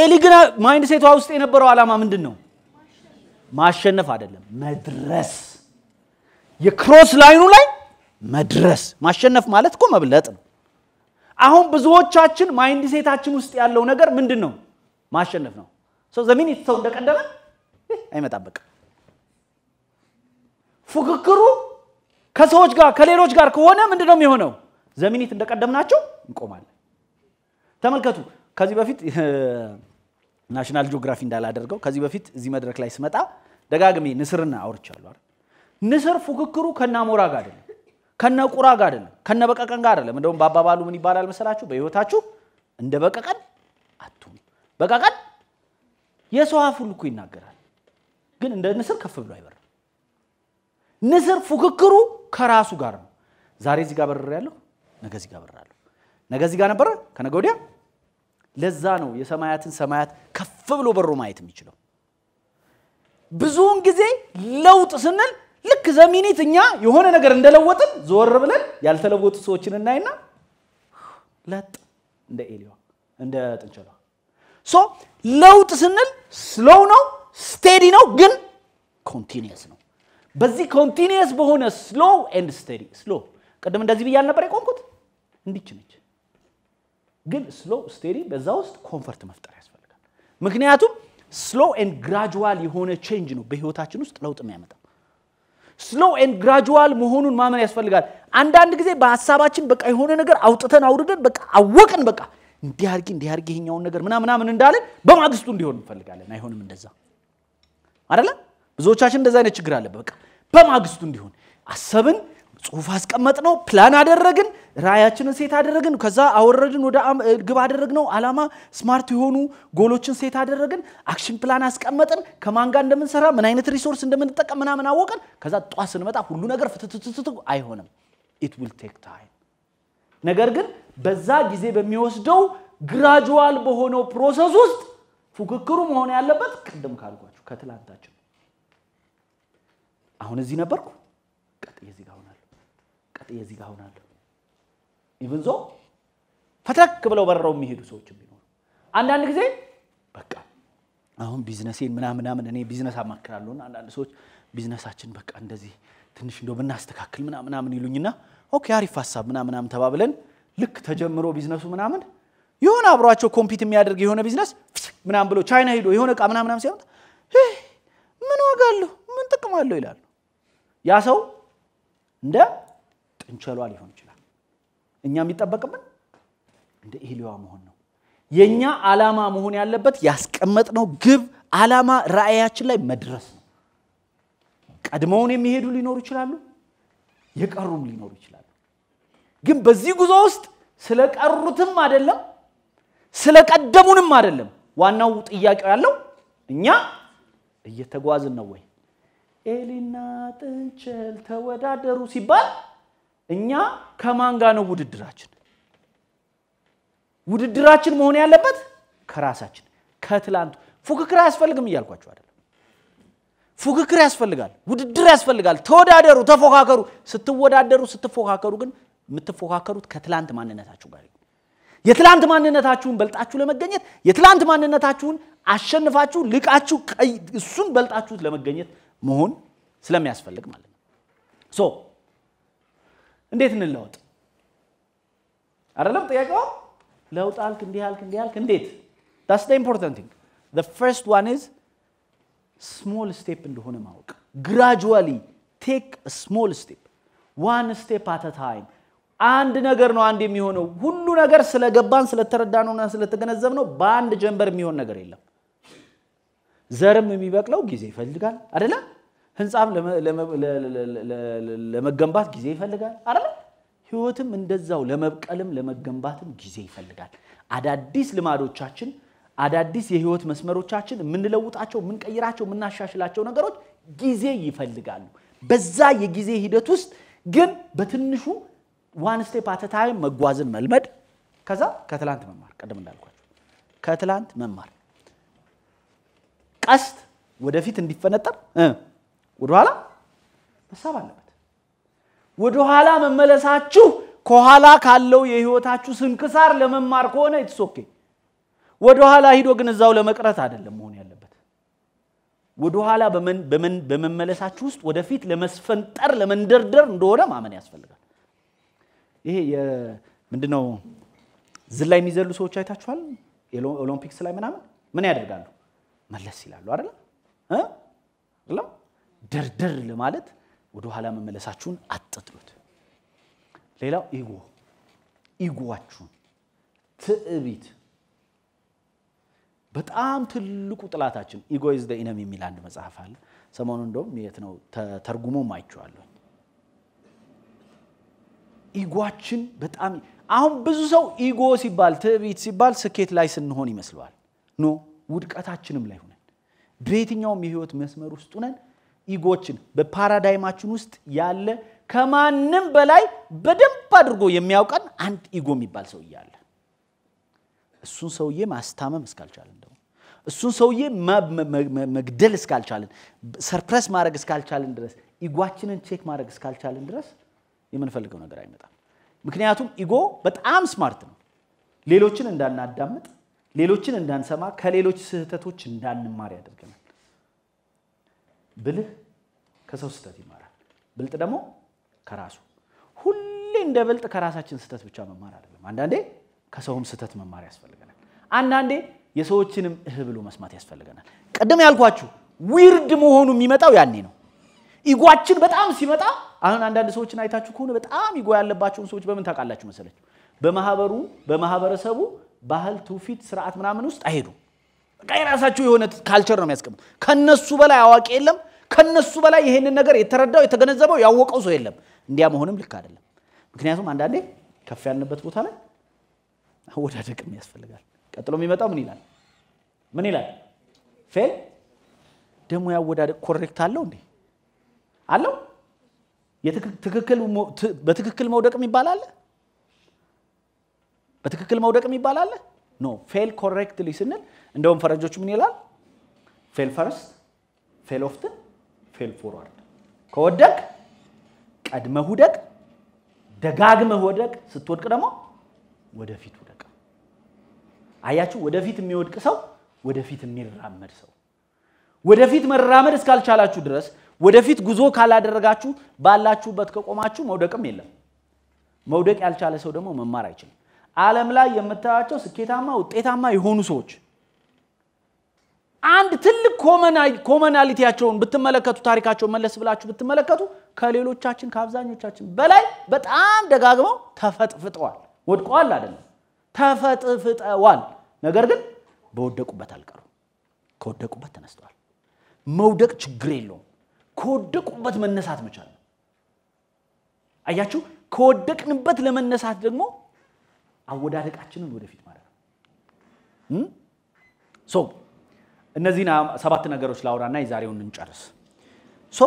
ኤሊ ግን ማይንድ ሴቷ ውስጥ የነበረው ዓላማ ምንድን ነው? ማሸነፍ አይደለም፣ መድረስ። የክሮስ ላይኑ ላይ መድረስ። ማሸነፍ ማለት እኮ መብለጥ ነው። አሁን ብዙዎቻችን ማይንድ ሴታችን ውስጥ ያለው ነገር ምንድን ነው? ማሸነፍ ነው። ሰው ዘሚን ሰው እንደቀደመ አይመጣም። በቃ ፉክክሩ ከሰዎች ጋር ከሌሎች ጋር ከሆነ ምንድ ነው የሚሆነው? ዘሚኒት እንደቀደምናቸው እንቆማለን። ተመልከቱ፣ ከዚህ በፊት ናሽናል ጂኦግራፊ እንዳላደርገው ከዚህ በፊት እዚህ መድረክ ላይ ስመጣ ደጋግሜ ንስርና አውርቻሉ አይደል? ንስር ፉክክሩ ከና ሞራ ጋር አይደለም፣ ከነ ቁራ ጋር አይደለም፣ ከነ በቀቀን ጋር አይደለም። እንደውም በአባባሉ ምን ይባላል መሰላችሁ? በህይወታችሁ እንደ በቀቀን አትሁኑ። በቀቀን የሰው አፍ ሁሉ እኮ ይናገራል፣ ግን እንደ ንስር ከፍ ብሎ አይበርም። ንስር ፉክክሩ ከራሱ ጋር ነው። ዛሬ እዚህ ጋር በርር ያለሁ ነገ እዚህ ጋር በርራለሁ። ነገ እዚህ ጋር ነበረ ከነገ ወዲያ። ለዛ ነው የሰማያትን ሰማያት ከፍ ብሎ በሮ ማየት የሚችለው። ብዙውን ጊዜ ለውጥ ስንል ልክ ዘሚኒት እኛ የሆነ ነገር እንደለወጥን ዞር ብለን ያልተለወጡ ሰዎችን እናይና ለጥ እንደ ኤሊዋ እንደ ጥንቸሏ ሶ ለውጥ ስንል ስሎው ነው፣ ስቴዲ ነው፣ ግን ኮንቲኒየስ ነው። በዚህ ኮንቲኒየስ በሆነ ስሎ ኤንድ ስተዲ ስሎ ቅድም እንደዚህ ብያል ነበር የቆምኩት? እንዲች ነች። ግን ስሎ ስቴዲ በዛ ውስጥ ኮንፈርት መፍጠር ያስፈልጋል። ምክንያቱም ስሎ ኤንድ ግራጁዋል የሆነ ቼንጅ ነው በህይወታችን ውስጥ ለውጥ የሚያመጣ ስሎ ኤንድ ግራጁዋል መሆኑን ማመን ያስፈልጋል። አንዳንድ ጊዜ በሀሳባችን በቃ የሆነ ነገር አውጥተን አውርደን በቃ አወቅን በቃ እንዲያርጊ አድርጊ ይኛውን ይሄኛውን ነገር ምናምናምን እንዳለን በማግስቱ እንዲሆን እንፈልጋለን። አይሆንም እንደዛ አደለም ብዙዎቻችን እንደዚ አይነት ችግር አለ በቃ በማግስቱ እንዲሆን አሰብን፣ ጽሁፍ አስቀመጥ ነው፣ ፕላን አደረግን፣ ራያችንን ሴት አደረግን፣ ከዛ አወረድን፣ ወደ ግብ ነው አላማ ስማርት የሆኑ ጎሎችን ሴት አደረግን፣ አክሽን ፕላን አስቀመጥን፣ ከማን ጋር እንደምንሰራ፣ ምን አይነት ሪሶርስ እንደምንጠቀም ምናምን አወቅን። ከዛ ጧት ስንመጣ ሁሉ ነገር ፍትትትት አይሆንም። ኢት ዊል ቴክ ታይም። ነገር ግን በዛ ጊዜ በሚወስደው ግራጁዋል በሆነው ፕሮሰስ ውስጥ ፉክክሩ መሆን ያለበት ቅድም ካልኳችሁ ከትላንታችን አሁን እዚህ ነበርኩ፣ ቀጥዬ እዚህ ጋር ሆናለሁ፣ ቀጥዬ እዚህ ጋር ሆናለሁ። ኢቭን ዞ ፈተክ ብለው በረው የሚሄዱ ሰዎች ቢኖሩ አንዳንድ ጊዜ በቃ አሁን ቢዝነሴን ምናምን ምናምን እኔ ቢዝነስ አማክራለሁና አንዳንድ ሰዎች ቢዝነሳችን በቃ እንደዚህ ትንሽ እንደው ብናስተካክል ምናምን ምናምን ይሉኝና ኦኬ አሪፍ ሀሳብ ምናምን ምናምን ተባብለን ልክ ተጀምሮ ቢዝነሱ ምናምን የሆነ አብሯቸው ኮምፒት የሚያደርግ የሆነ ቢዝነስ ምናምን ብሎ ቻይና ሄዶ የሆነ እቃ ምናምን ምናምን ሲያመጣ ምን ዋጋ አለው? ምን ጥቅም አለው? ይላሉ። ያ ሰው እንደ ጥንቸሏ ሊሆን ይችላል። እኛ የሚጠበቅብን እንደ ኢሊዋ መሆን ነው። የእኛ አላማ መሆን ያለበት ያስቀመጥነው ግብ፣ አላማ፣ ራእያችን ላይ መድረስ ነው። ቀድመውን የሚሄዱ ሊኖሩ ይችላሉ፣ የቀሩም ሊኖሩ ይችላሉ። ግን በዚህ ጉዞ ውስጥ ስለ ቀሩትም አይደለም ስለ ቀደሙንም አይደለም። ዋናው ጥያቄው ያለው እኛ እየተጓዝን ነው ወይ? ኤሊና ጥንቸል ተወዳደሩ ሲባል እኛ ከማን ጋር ነው ውድድራችን? ውድድራችን መሆን ያለበት ከራሳችን ከትላንቱ። ፉክክር አያስፈልግም እያልኳቸው አይደለም። ፉክክር ያስፈልጋል፣ ውድድር ያስፈልጋል። ተወዳደሩ፣ ተፎካከሩ። ስትወዳደሩ፣ ስትፎካከሩ ግን የምትፎካከሩት ከትላንት ማንነታችሁ ጋር የትላንት ማንነታችሁን በልጣችሁ ለመገኘት የትላንት ማንነታችሁን አሸንፋችሁ ልቃችሁ እሱን በልጣችሁት ለመገኘት መሆን ስለሚያስፈልግ ማለት ነው። ሶ እንዴት እንለወጥ? አይደለም ጥያቄው ለውጥ አልክ፣ እንዲህ አልክ፣ እንዲህ አልክ፣ እንዴት? ዳስ ዘ ኢምፖርታንት ቲንግ ዘ ፈርስት ዋን ኢዝ ስሞል ስቴፕ እንደሆነ ማወቅ። ግራጁዋሊ ቴክ ስሞል ስቴፕ ዋን ስቴፕ አተ ታይም። አንድ ነገር ነው አንድ የሚሆነው። ሁሉ ነገር ስለገባን ስለተረዳ ነውና ስለተገነዘብ ነው። በአንድ ጀንበር የሚሆን ነገር የለም። ዘርም የሚበቅለው ጊዜ ይፈልጋል አይደለም? ህንፃም ለመገንባት ጊዜ ይፈልጋል አይደል? ህይወትም እንደዛው ለመብቀልም ለመገንባትም ጊዜ ይፈልጋል። አዳዲስ ልማዶቻችን፣ አዳዲስ የህይወት መስመሮቻችን የምንለውጣቸው፣ የምንቀይራቸው፣ የምናሻሽላቸው ነገሮች ጊዜ ይፈልጋሉ። በዛ የጊዜ ሂደት ውስጥ ግን በትንሹ ዋን ስቴፕ አት ታይም መጓዝን መልመድ፣ ከዛ ከትላንት መማር፣ ቀደም እንዳልኳቸው ከትላንት መማር፣ ቀስት ወደፊት እንዲፈነጠር ወደኋላ መሳብ አለበት። ወደኋላ መመለሳችሁ ከኋላ ካለው የህይወታችሁ ስንክሳር ለመማር ከሆነ ኢትስ ኦኬ። ወደኋላ ሂዶ ግን እዛው ለመቅረት አይደለም መሆን ያለበት። ወደኋላ በመመለሳችሁ ውስጥ ወደፊት ለመስፈንጠር ለመንደርደር እንደሆነ ማመን ያስፈልጋል። ይሄ ምንድነው ዝን ላይ የሚዘሉ ሰዎች አይታችኋል? ኦሎምፒክስ ላይ ምናምን ምን ያደርጋሉ? መለስ ይላሉ አይደለም አይደለም ደርደር ለማለት ወደ ኋላ መመለሳችሁን አትጥሉት። ሌላው ኢጎ ኢጎዋችሁን ትዕቢት በጣም ትልቁ ጥላታችን ኢጎ ኢዝ ደ ኢነም የሚል አንድ መጽሐፍ አለ። ሰሞኑ እንደውም የት ነው ተርጉሞም አይቼዋለሁ። ኢጓችን በጣም አሁን ብዙ ሰው ኢጎ ሲባል ትዕቢት ሲባል ስኬት ላይ ስንሆን ይመስለዋል። ኖ ውድቀታችንም ላይ ሁነን በየትኛውም የህይወት መስመር ውስጥ ሁነን ኢጎችን በፓራዳይማችን ውስጥ ያለ ከማንም በላይ በደንብ አድርጎ የሚያውቀን አንድ ኢጎ የሚባል ሰውዬ አለ። እሱን ሰውዬ ማስታመም እስካልቻለን እሱን ሰውዬ መግደል እስካልቻለን፣ ሰርፕረስ ማድረግ እስካልቻለን ድረስ ኢጓችንን ቼክ ማድረግ እስካልቻለን ድረስ የምንፈልገው ነገር አይመጣም። ምክንያቱም ኢጎ በጣም ስማርት ነው። ሌሎችን እንዳናዳምጥ፣ ሌሎችን እንዳንሰማ፣ ከሌሎች ስህተቶች እንዳንማር ያደርገናል። ብልህ ከሰው ስህተት ይማራል። ብልጥ ደግሞ ከራሱ። ሁሌ እንደ ብልጥ ከራሳችን ስህተት ብቻ መማር አይደለም። አንዳንዴ ከሰውም ስህተት መማር ያስፈልገናል። አንዳንዴ የሰዎችንም እህ ብሎ መስማት ያስፈልገናል። ቅድም ያልኳችሁ ዊርድ መሆኑ የሚመጣው ያኔ ነው። ኢጓችን በጣም ሲመጣ አሁን አንዳንድ ሰዎችን አይታችሁ ከሆነ በጣም ኢጎ ያለባቸውን ሰዎች በምን ታውቃላችሁ መሰለችሁ? በማህበሩ በማህበረሰቡ ባህል፣ ትውፊት፣ ስርዓት ምናምን ውስጥ አይሄዱም። በቃ የራሳቸው የሆነ ካልቸር ነው የሚያስቀምጡ። ከነሱ በላይ አዋቂ የለም። ከነሱ በላይ ይሄንን ነገር የተረዳው የተገነዘበው ያወቀው ሰው የለም። እንዲያ መሆንም ልክ አይደለም። ምክንያቱም አንዳንዴ ከፍ ያልንበት ቦታ ላይ አወዳደቅም ያስፈልጋል። ቀጥሎ የሚመጣው ምን ይላል? ምን ይላል? ፌል ደግሞ ያወዳደቅ ኮሬክት አለው እንዴ? አለው በትክክል መውደቅ የሚባል አለ? በትክክል መውደቅ የሚባል አለ? ኖ ፌል ኮሬክትሊ ስንል እንደውም ፈረጆች ምን ይላል? ፌል ፈርስት ፌል ኦፍትን ፌል ፎርዋርድ። ከወደቅ ቀድመህ ውደቅ፣ ደጋግመህ ወደቅ። ስትወድቅ ደግሞ ወደፊት ውደቅ። አያችሁ፣ ወደፊት የሚወድቅ ሰው ወደፊት የሚራመድ ሰው። ወደፊት መራመድ እስካልቻላችሁ ድረስ ወደፊት ጉዞ ካላደረጋችሁ ባላችሁበት ከቆማችሁ መውደቅም የለም። መውደቅ ያልቻለ ሰው ደግሞ መማር አይችልም። ዓለም ላይ የምታያቸው ስኬታማ ውጤታማ የሆኑ ሰዎች አንድ ትልቅ ኮመናሊቲያቸውን ብትመለከቱ ታሪካቸውን መለስ ብላችሁ ብትመለከቱ ከሌሎቻችን ከአብዛኞቻችን በላይ በጣም ደጋግመው ተፈጥፍጠዋል። ወድቀዋል አይደለም፣ ተፈጥፍጠዋል። ነገር ግን በወደቁበት አልቀሩም፣ ከወደቁበት ተነስተዋል። መውደቅ ችግር የለውም፣ ከወደቁበት መነሳት መቻል ነው። አያችሁ፣ ከወደቅንበት ለመነሳት ደግሞ አወዳደቃችንን ወደፊት ማለት ነው። እነዚህን ሰባት ነገሮች ላውራና የዛሬውን እንጨርስ። ሶ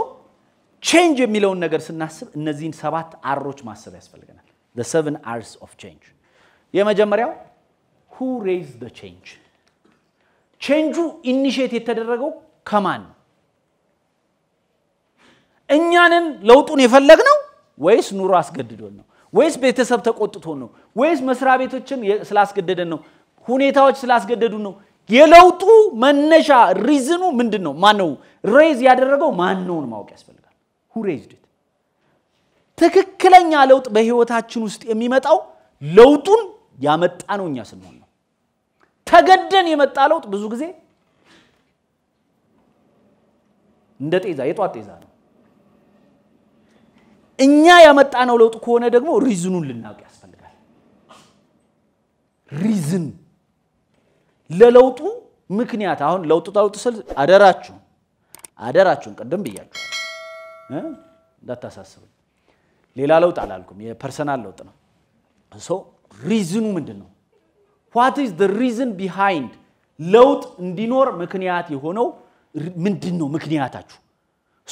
ቼንጅ የሚለውን ነገር ስናስብ እነዚህን ሰባት አሮች ማሰብ ያስፈልገናል። ዘ ሰቨን አርስ ኦፍ ቼንጅ። የመጀመሪያው ሁ ዘ ቼንጅ። ቼንጁ ኢኒሽት የተደረገው ከማን ነው? እኛንን ለውጡን የፈለግነው ወይስ ኑሮ አስገድዶን ነው? ወይስ ቤተሰብ ተቆጥቶን ነው? ወይስ መስሪያ ቤቶችን ስላስገደደን ነው? ሁኔታዎች ስላስገደዱን ነው? የለውጡ መነሻ ሪዝኑ ምንድን ነው? ማን ነው ሬዝ ያደረገው? ማነውን ማወቅ ያስፈልጋል። ሁ ትክክለኛ ለውጥ በህይወታችን ውስጥ የሚመጣው ለውጡን ያመጣ ነው እኛ ስንሆን ነው። ተገደን የመጣ ለውጥ ብዙ ጊዜ እንደ ጤዛ የጧት ጤዛ ነው። እኛ ያመጣ ነው ለውጥ ከሆነ ደግሞ ሪዝኑን ልናውቅ ያስፈልጋል። ሪዝን ለለውጡ ምክንያት አሁን ለውጡ ለውጡ ስል አደራችሁ አደራችሁን ቅድም ብያችሁ እንዳታሳስቡኝ። ሌላ ለውጥ አላልኩም፣ የፐርሰናል ለውጥ ነው። ሶ ሪዝኑ ምንድን ነው? ዋት ኢዝ ዘ ሪዝን ቢሃይንድ ለውጥ እንዲኖር ምክንያት የሆነው ምንድን ነው? ምክንያታችሁ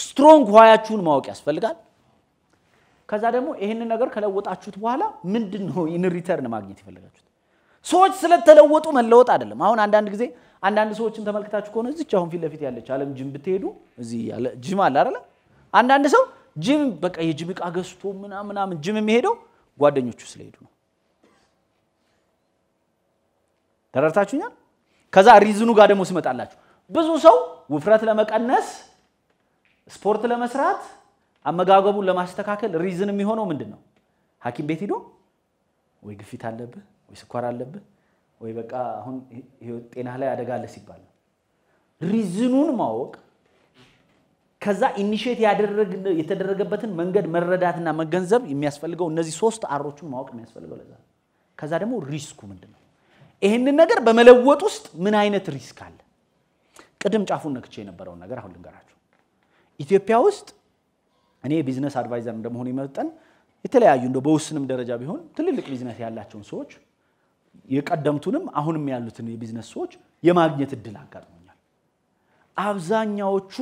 ስትሮንግ ኋያችሁን ማወቅ ያስፈልጋል። ከዛ ደግሞ ይህንን ነገር ከለወጣችሁት በኋላ ምንድን ነው ኢን ሪተርን ማግኘት ይፈልጋችሁት? ሰዎች ስለተለወጡ መለወጥ አይደለም። አሁን አንዳንድ ጊዜ አንዳንድ ሰዎችን ተመልክታችሁ ከሆነ እዚች አሁን ፊት ለፊት ያለች አለም ጅም ብትሄዱ እዚህ ያለ ጅም አለ አይደለ? አንዳንድ ሰው ጅም በቃ የጅም ዕቃ ገዝቶ ምናምን ምናምን ጅም የሚሄደው ጓደኞቹ ስለሄዱ ነው። ተረድታችሁኛል? ከዛ ሪዝኑ ጋር ደግሞ ስመጣላችሁ ብዙ ሰው ውፍረት ለመቀነስ ስፖርት ለመስራት አመጋገቡን ለማስተካከል ሪዝን የሚሆነው ምንድን ነው? ሐኪም ቤት ሂዶ ወይ ግፊት አለብህ ወይ ስኳር አለብህ ወይ በቃ አሁን ጤና ላይ አደጋ አለ ሲባል ነው። ሪዝኑን ማወቅ ከዛ ኢኒሽት የተደረገበትን መንገድ መረዳትና መገንዘብ የሚያስፈልገው እነዚህ ሶስት አሮቹን ማወቅ የሚያስፈልገው ለዛ ነው። ከዛ ደግሞ ሪስኩ ምንድን ነው? ይህንን ነገር በመለወጥ ውስጥ ምን አይነት ሪስክ አለ? ቅድም ጫፉን ነክቼ የነበረውን ነገር አሁን ልንገራቸው ኢትዮጵያ ውስጥ እኔ ቢዝነስ አድቫይዘር እንደመሆኑ መጠን የተለያዩ እንደ በውስንም ደረጃ ቢሆን ትልልቅ ቢዝነስ ያላቸውን ሰዎች የቀደምቱንም አሁንም ያሉትን የቢዝነስ ሰዎች የማግኘት እድል አጋጥሞኛል። አብዛኛዎቹ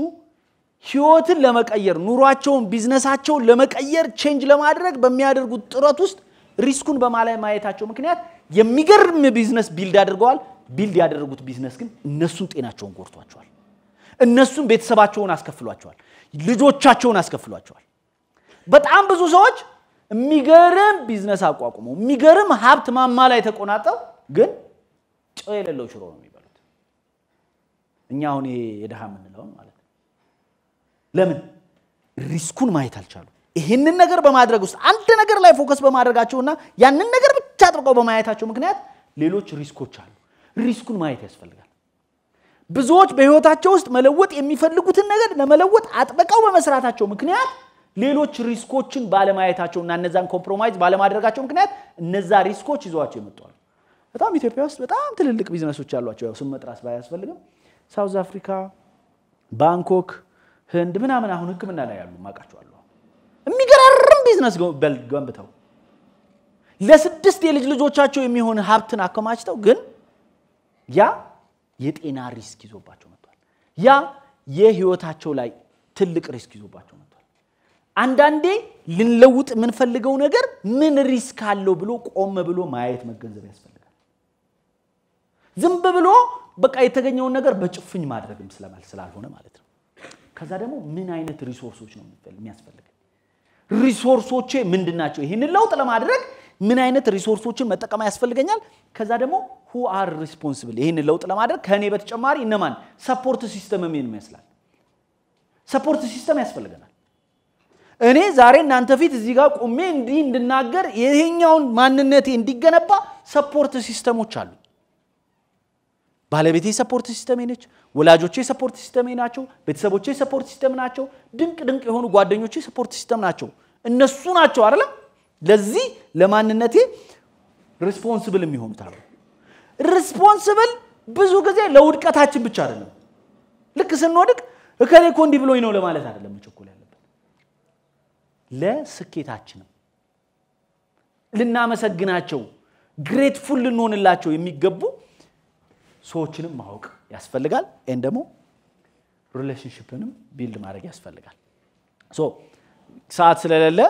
ህይወትን ለመቀየር ኑሯቸውን፣ ቢዝነሳቸውን ለመቀየር ቼንጅ ለማድረግ በሚያደርጉት ጥረት ውስጥ ሪስኩን በማላይ ማየታቸው ምክንያት የሚገርም ቢዝነስ ቢልድ አድርገዋል። ቢልድ ያደረጉት ቢዝነስ ግን እነሱን ጤናቸውን ጎድቷቸዋል። እነሱን ቤተሰባቸውን አስከፍሏቸዋል። ልጆቻቸውን አስከፍሏቸዋል። በጣም ብዙ ሰዎች የሚገርም ቢዝነስ አቋቁመው የሚገርም ሀብት ማማ ላይ ተቆናጠው ግን ጨው የሌለው ሽሮ ነው የሚበሉት። እኛ አሁን ይሄ የድሃ የምንለውን ማለት ነው። ለምን ሪስኩን ማየት አልቻሉ? ይህንን ነገር በማድረግ ውስጥ አንድ ነገር ላይ ፎከስ በማድረጋቸውና ያንን ነገር ብቻ አጥብቀው በማየታቸው ምክንያት ሌሎች ሪስኮች አሉ። ሪስኩን ማየት ያስፈልጋል። ብዙዎች በህይወታቸው ውስጥ መለወጥ የሚፈልጉትን ነገር ለመለወጥ አጥብቀው በመስራታቸው ምክንያት ሌሎች ሪስኮችን ባለማየታቸው እና እነዛን ኮምፕሮማይዝ ባለማድረጋቸው ምክንያት እነዛ ሪስኮች ይዘዋቸው የመጥተዋል። በጣም ኢትዮጵያ ውስጥ በጣም ትልልቅ ቢዝነሶች አሏቸው። ያው ስም መጥራት ባያስፈልግም ሳውዝ አፍሪካ፣ ባንኮክ፣ ህንድ ምናምን አሁን ህክምና ላይ ያሉ ማቃቸዋሉ የሚገራርም ቢዝነስ ገንብተው ለስድስት የልጅ ልጆቻቸው የሚሆን ሀብትን አከማችተው ግን ያ የጤና ሪስክ ይዞባቸው መጥቷል። ያ የህይወታቸው ላይ ትልቅ ሪስክ ይዞባቸው መጥቷል። አንዳንዴ ልንለውጥ የምንፈልገው ነገር ምን ሪስክ አለው ብሎ ቆም ብሎ ማየት መገንዘብ ያስፈልጋል። ዝም ብሎ በቃ የተገኘውን ነገር በጭፍኝ ማድረግም ስላልሆነ ማለት ነው። ከዛ ደግሞ ምን አይነት ሪሶርሶች ነው የሚያስፈልግ? ሪሶርሶቼ ምንድን ናቸው? ይህንን ለውጥ ለማድረግ ምን አይነት ሪሶርሶችን መጠቀም ያስፈልገኛል? ከዛ ደግሞ ሁ አር ሪስፖንስብል ይህን ለውጥ ለማድረግ ከእኔ በተጨማሪ እነማን ሰፖርት ሲስተም ምን ይመስላል? ሰፖርት ሲስተም ያስፈልገናል። እኔ ዛሬ እናንተ ፊት እዚህ ጋር ቁሜ እንዲህ እንድናገር ይሄኛውን ማንነቴ እንዲገነባ ሰፖርት ሲስተሞች አሉ። ባለቤቴ ሰፖርት ሲስተሜ ነች። ወላጆቼ ሰፖርት ሲስተሜ ናቸው። ቤተሰቦቼ ሰፖርት ሲስተም ናቸው። ድንቅ ድንቅ የሆኑ ጓደኞቼ ሰፖርት ሲስተም ናቸው። እነሱ ናቸው አይደለም ለዚህ ለማንነቴ ሪስፖንስብል የሚሆኑት አሉ። ሪስፖንስብል ብዙ ጊዜ ለውድቀታችን ብቻ አይደለም። ልክ ስንወድቅ እከሌ እኮ እንዲህ ብሎኝ ነው ለማለት አይደለም እኮ ለስኬታችንም ልናመሰግናቸው ግሬትፉል ልንሆንላቸው የሚገቡ ሰዎችንም ማወቅ ያስፈልጋል። ይህን ደግሞ ሪሌሽንሽፕንም ቢልድ ማድረግ ያስፈልጋል። ሶ ሰዓት ስለሌለ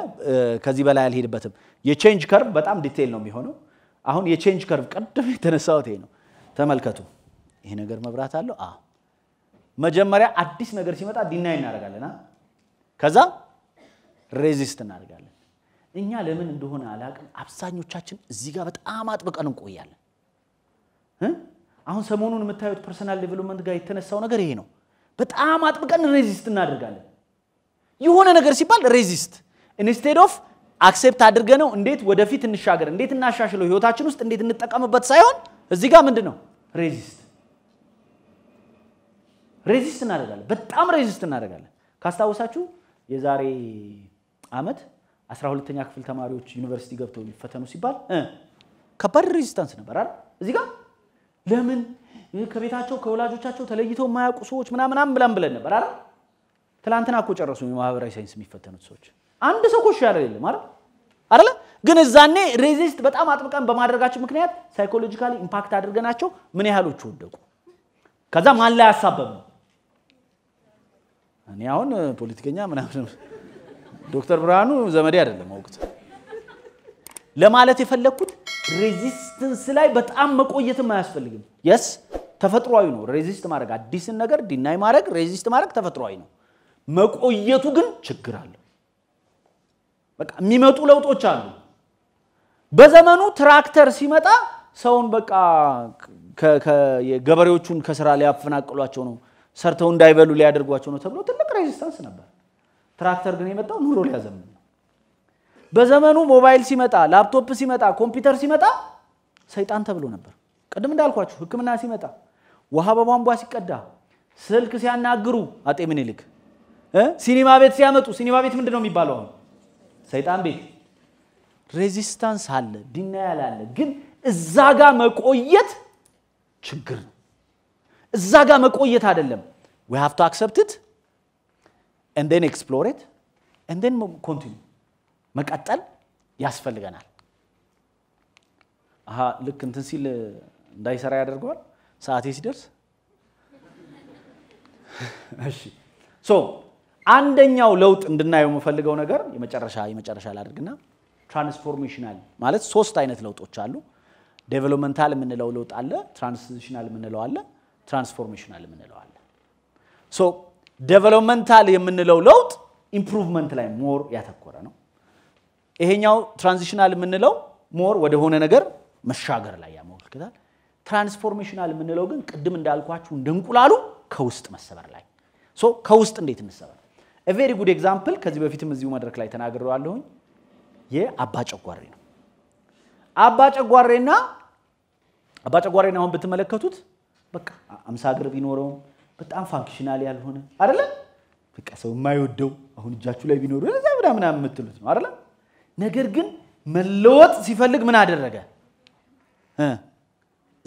ከዚህ በላይ አልሄድበትም። የቼንጅ ከርቭ በጣም ዲቴይል ነው የሚሆነው። አሁን የቼንጅ ከርቭ ቀደም የተነሳውት ይሄ ነው። ተመልከቱ። ይሄ ነገር መብራት አለው። መጀመሪያ አዲስ ነገር ሲመጣ ዲናይ እናደርጋለን። ከዛ ሬዚስት እናደርጋለን። እኛ ለምን እንደሆነ አላቅም። አብዛኞቻችን እዚህ ጋር በጣም አጥብቀን እንቆያለን። አሁን ሰሞኑን የምታዩት ፐርሰናል ዴቨሎፕመንት ጋር የተነሳው ነገር ይሄ ነው። በጣም አጥብቀን ሬዚስት እናደርጋለን። የሆነ ነገር ሲባል ሬዚስት ኢንስቴድ ኦፍ አክሴፕት አድርገ ነው እንዴት ወደፊት እንሻገር፣ እንዴት እናሻሽለው፣ ህይወታችን ውስጥ እንዴት እንጠቀምበት ሳይሆን እዚህ ጋር ምንድን ነው ሬዚስት ሬዚስት እናደርጋለን። በጣም ሬዚስት እናደርጋለን። ካስታወሳችሁ የዛሬ ዓመት 12ኛ ክፍል ተማሪዎች ዩኒቨርሲቲ ገብተው ይፈተኑ ሲባል ከባድ ሬዚስታንስ ነበር አይደል? እዚህ ጋር ለምን ከቤታቸው ከወላጆቻቸው ተለይተው የማያውቁ ሰዎች ምናምናም ብላን ብለን ነበር አይደል? ትላንትና እኮ ጨረሱ የማህበራዊ ሳይንስ የሚፈተኑት ሰዎች። አንድ ሰው ኮሽ ያለ የለም አይደል? አይደለ? ግን እዛኔ ሬዚስት በጣም አጥብቀን በማድረጋችን ምክንያት ሳይኮሎጂካሊ ኢምፓክት አድርገናቸው ምን ያህሎቹ ወደቁ? ከዛ ማን ላይ አሳበብ ነው? እኔ አሁን ፖለቲከኛ ምናምን ዶክተር ብርሃኑ ዘመዴ አይደለም ወቅት ለማለት የፈለግኩት ሬዚስተንስ ላይ በጣም መቆየትም አያስፈልግም። የስ ተፈጥሯዊ ነው ሬዚስት ማድረግ፣ አዲስን ነገር ዲናይ ማድረግ ሬዚስት ማድረግ ተፈጥሯዊ ነው። መቆየቱ ግን ችግር አለ። በቃ የሚመጡ ለውጦች አሉ። በዘመኑ ትራክተር ሲመጣ ሰውን በቃ ገበሬዎቹን ከስራ ሊያፈናቅሏቸው ነው፣ ሰርተው እንዳይበሉ ሊያደርጓቸው ነው ተብሎ ትልቅ ሬዚስታንስ ነበር። ትራክተር ግን የመጣው ኑሮ ሊያዘምን ነው። በዘመኑ ሞባይል ሲመጣ፣ ላፕቶፕ ሲመጣ፣ ኮምፒውተር ሲመጣ ሰይጣን ተብሎ ነበር። ቅድም እንዳልኳችሁ ሕክምና ሲመጣ፣ ውሃ በቧንቧ ሲቀዳ፣ ስልክ ሲያናግሩ አጤ ምኒልክ ሲኒማ ቤት ሲያመጡ፣ ሲኒማ ቤት ምንድን ነው የሚባለው? አሁን ሰይጣን ቤት። ሬዚስታንስ አለ፣ ዲናያል አለ። ግን እዛ ጋር መቆየት ችግር ነው። እዛ ጋር መቆየት አይደለም ዊ ሃቭ ቱ አክሰፕትት እንደን ኤክስፕሎሬት explore it መቀጠል ያስፈልገናል። አሀ ልክ እንትን ሲል እንዳይሰራ ያደርገዋል። ሰዓቴ ሲደርስ እሺ ሶ አንደኛው ለውጥ እንድናየው የምፈልገው ነገር የመጨረሻ የመጨረሻ ላድርግና ትራንስፎርሜሽናል ማለት ሶስት አይነት ለውጦች አሉ። ዴቨሎፕመንታል የምንለው ለውጥ አለ፣ ትራንዚሽናል የምንለው አለ፣ ትራንስፎርሜሽናል የምንለው አለ። ሶ ዴቨሎፕመንታል የምንለው ለውጥ ኢምፕሩቭመንት ላይ ሞር ያተኮረ ነው። ይሄኛው ትራንዚሽናል የምንለው ሞር ወደሆነ ነገር መሻገር ላይ ያመለክታል። ትራንስፎርሜሽናል የምንለው ግን ቅድም እንዳልኳችሁ እንደ እንቁላሉ ከውስጥ መሰበር ላይ ሶ ከውስጥ እንዴት እንሰበር? ቬሪ ጉድ ኤግዛምፕል ከዚህ በፊትም እዚሁ መድረክ ላይ ተናግረዋለሁኝ የአባ ጨጓሬ ነው። አባ ጨጓሬና አባ ጨጓሬን አሁን ብትመለከቱት በቃ አምሳ እግር ቢኖረውም በጣም ፋንክሽናል ያልሆነ አይደለ? በቃ ሰው የማይወደው አሁን እጃችሁ ላይ ቢኖሩ እዛ ምናምን የምትሉት ነው አይደለ? ነገር ግን መለወጥ ሲፈልግ ምን አደረገ?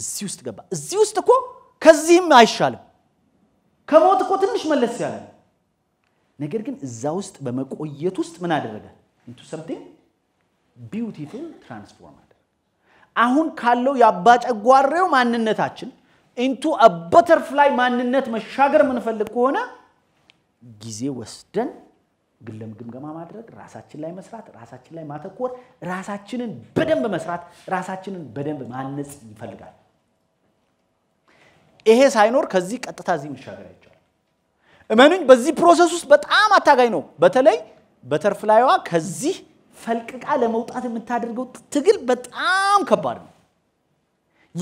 እዚህ ውስጥ ገባ። እዚህ ውስጥ እኮ ከዚህም አይሻልም። ከሞት እኮ ትንሽ መለስ ያለ ነገር ግን እዛ ውስጥ በመቆየት ውስጥ ምን አደረገ? ኢንቱ ሰምቲንግ ቢዩቲፉል ትራንስፎርም አሁን ካለው የአባጨጓሬው ማንነታችን ኢንቱ በተርፍላይ ማንነት መሻገር የምንፈልግ ከሆነ ጊዜ ወስደን ግለም ግምገማ ማድረግ፣ ራሳችን ላይ መስራት፣ ራሳችን ላይ ማተኮር፣ ራሳችንን በደንብ መስራት፣ ራሳችንን በደንብ ማነጽ ይፈልጋል። ይሄ ሳይኖር ከዚህ ቀጥታ እዚህ መሻገር አይቻልም። እመኑኝ፣ በዚህ ፕሮሰስ ውስጥ በጣም አታጋኝ ነው። በተለይ በተርፍላይዋ ከዚህ ፈልቅቃ ለመውጣት የምታደርገው ትግል በጣም ከባድ ነው።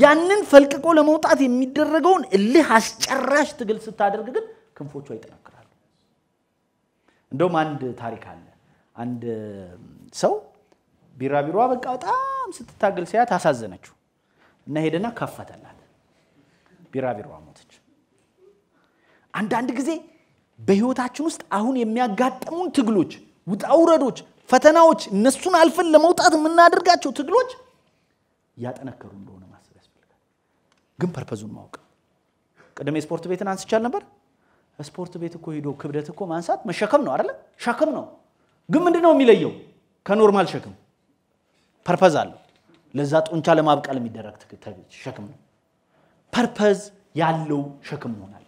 ያንን ፈልቅቆ ለመውጣት የሚደረገውን እልህ አስጨራሽ ትግል ስታደርግ ግን ክንፎቿ ይጠነክራሉ። እንደውም አንድ ታሪክ አለ። አንድ ሰው ቢራቢሯ በቃ በጣም ስትታገል ሲያት አሳዘነችው እና ሄደና ከፈተላት። ቢራቢሯ ሞተች። አንዳንድ ጊዜ በህይወታችን ውስጥ አሁን የሚያጋጥሙን ትግሎች፣ ውጣውረዶች፣ ፈተናዎች እነሱን አልፈን ለመውጣት የምናደርጋቸው ትግሎች ያጠነከሩ እንደሆነ ግን ፐርፐዙን ማወቅ። ቅድም የስፖርት ቤትን አንስቻል ነበር። ስፖርት ቤት እኮ ሄዶ ክብደት እኮ ማንሳት መሸከም ነው አይደለ? ሸክም ነው። ግን ምንድን ነው የሚለየው ከኖርማል ሸክም? ፐርፐዝ አለው። ለዛ ጡንቻ ለማብቃል የሚደረግ ሸክም ነው። ፐርፐዝ ያለው ሸክም ይሆናል።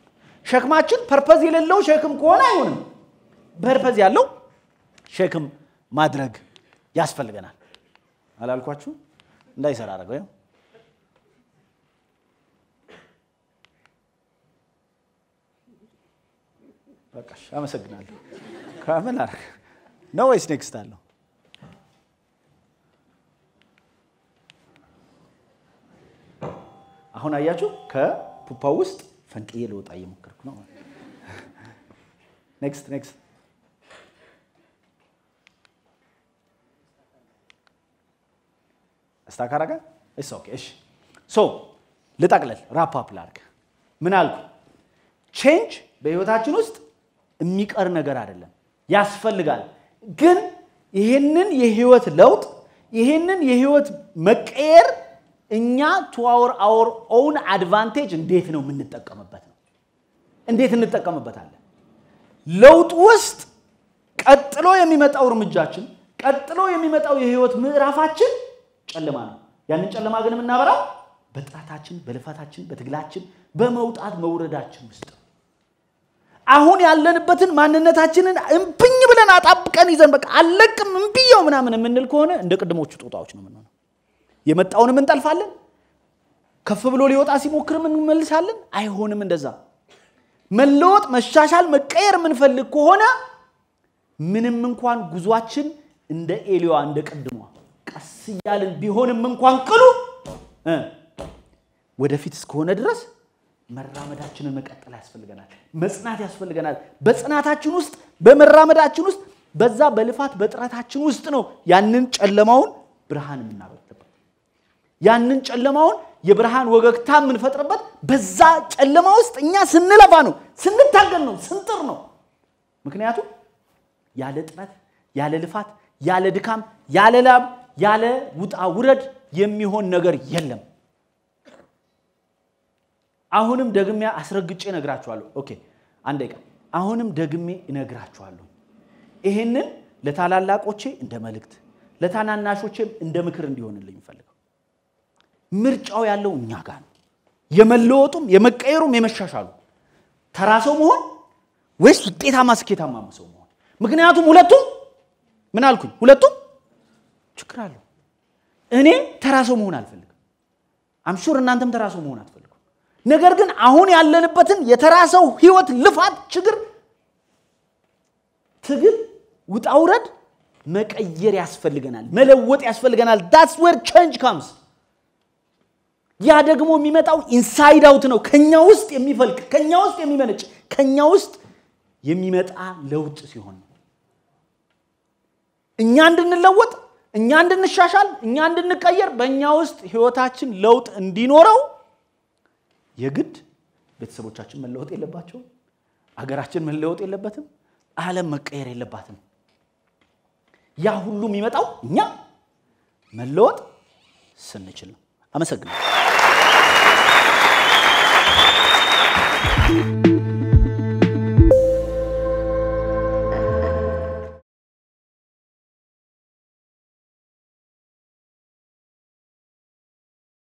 ሸክማችን ፐርፐዝ የሌለው ሸክም ከሆነ አይሆንም። ፐርፐዝ ያለው ሸክም ማድረግ ያስፈልገናል። አላልኳችሁ? እንዳይሰራ አደረገው በቃ አመሰግናለሁ። ከምን አርግ ነው ወይስ ኔክስት አለው? አሁን አያችሁ ከፑፓ ውስጥ ፈንቅዬ ልወጣ እየሞከርኩ ነው። ኔክስት ኔክስት እስታካራጋ እስ ኦኬ እሺ ሶ ልጠቅለል፣ ራፕ አፕ ላድርግ። ምን አልኩ? ቼንጅ በህይወታችን ውስጥ የሚቀር ነገር አይደለም፣ ያስፈልጋል። ግን ይህንን የህይወት ለውጥ ይህንን የህይወት መቀየር እኛ ቱ አወር አወር ኦውን አድቫንቴጅ እንዴት ነው የምንጠቀምበት ነው። እንዴት እንጠቀምበታለን? ለውጥ ውስጥ ቀጥሎ የሚመጣው እርምጃችን፣ ቀጥሎ የሚመጣው የህይወት ምዕራፋችን ጨለማ ነው። ያንን ጨለማ ግን የምናበራው በጥራታችን፣ በልፋታችን፣ በትግላችን፣ በመውጣት መውረዳችን ውስጥ ነው። አሁን ያለንበትን ማንነታችንን እምብኝ ብለን አጣብቀን ይዘን በቃ አለቅም እምብየው ምናምን የምንል ከሆነ እንደ ቅድሞቹ ጦጣዎች ነው ምንሆነ የመጣውንም እንጠልፋለን፣ ከፍ ብሎ ሊወጣ ሲሞክርም እንመልሳለን። አይሆንም እንደዛ። መለወጥ፣ መሻሻል፣ መቀየር የምንፈልግ ከሆነ ምንም እንኳን ጉዟችን እንደ ኤሊዋ እንደ ቅድሟ ቀስ እያልን ቢሆንም እንኳን ቅሉ ወደፊት እስከሆነ ድረስ መራመዳችንን መቀጠል ያስፈልገናል። መጽናት ያስፈልገናል። በጽናታችን ውስጥ በመራመዳችን ውስጥ በዛ በልፋት በጥረታችን ውስጥ ነው ያንን ጨለማውን ብርሃን የምናበርትበት፣ ያንን ጨለማውን የብርሃን ወገግታ የምንፈጥርበት። በዛ ጨለማ ውስጥ እኛ ስንለፋ ነው፣ ስንታገል ነው፣ ስንጥር ነው። ምክንያቱም ያለ ጥረት፣ ያለ ልፋት፣ ያለ ድካም፣ ያለ ላብ፣ ያለ ውጣ ውረድ የሚሆን ነገር የለም። አሁንም ደግሜ አስረግጬ እነግራችኋለሁ። ኦኬ አንድ ደቂቃ። አሁንም ደግሜ እነግራችኋለሁ። ይሄንን ለታላላቆቼ እንደ መልእክት ለታናናሾቼም እንደ ምክር እንዲሆንልኝ ፈልገው። ምርጫው ያለው እኛ ጋር ነው። የመለወጡም የመቀየሩም የመሻሻሉ ተራ ሰው መሆን ወይስ ውጤታማ ስኬታማ ሰው መሆን? ምክንያቱም ሁለቱም ምን አልኩኝ? ሁለቱም ችግር አለው። እኔ ተራ ሰው መሆን አልፈልግም። አምሹር እናንተም ተራ ሰው መሆን አትፈልግም። ነገር ግን አሁን ያለንበትን የተራሰው ህይወት ልፋት፣ ችግር፣ ትግል፣ ውጣውረድ መቀየር ያስፈልገናል፣ መለወጥ ያስፈልገናል። ዳትስ ዌር ቼንጅ ካምስ። ያ ደግሞ የሚመጣው ኢንሳይድ አውት ነው። ከኛ ውስጥ የሚፈልቅ ከኛ ውስጥ የሚመነጭ ከኛ ውስጥ የሚመጣ ለውጥ ሲሆን ነው። እኛ እንድንለወጥ፣ እኛ እንድንሻሻል፣ እኛ እንድንቀየር፣ በእኛ ውስጥ ህይወታችን ለውጥ እንዲኖረው የግድ ቤተሰቦቻችን መለወጥ የለባቸውም። አገራችን መለወጥ የለበትም። ዓለም መቀየር የለባትም። ያ ሁሉ የሚመጣው እኛ መለወጥ ስንችል ነው። አመሰግናለሁ።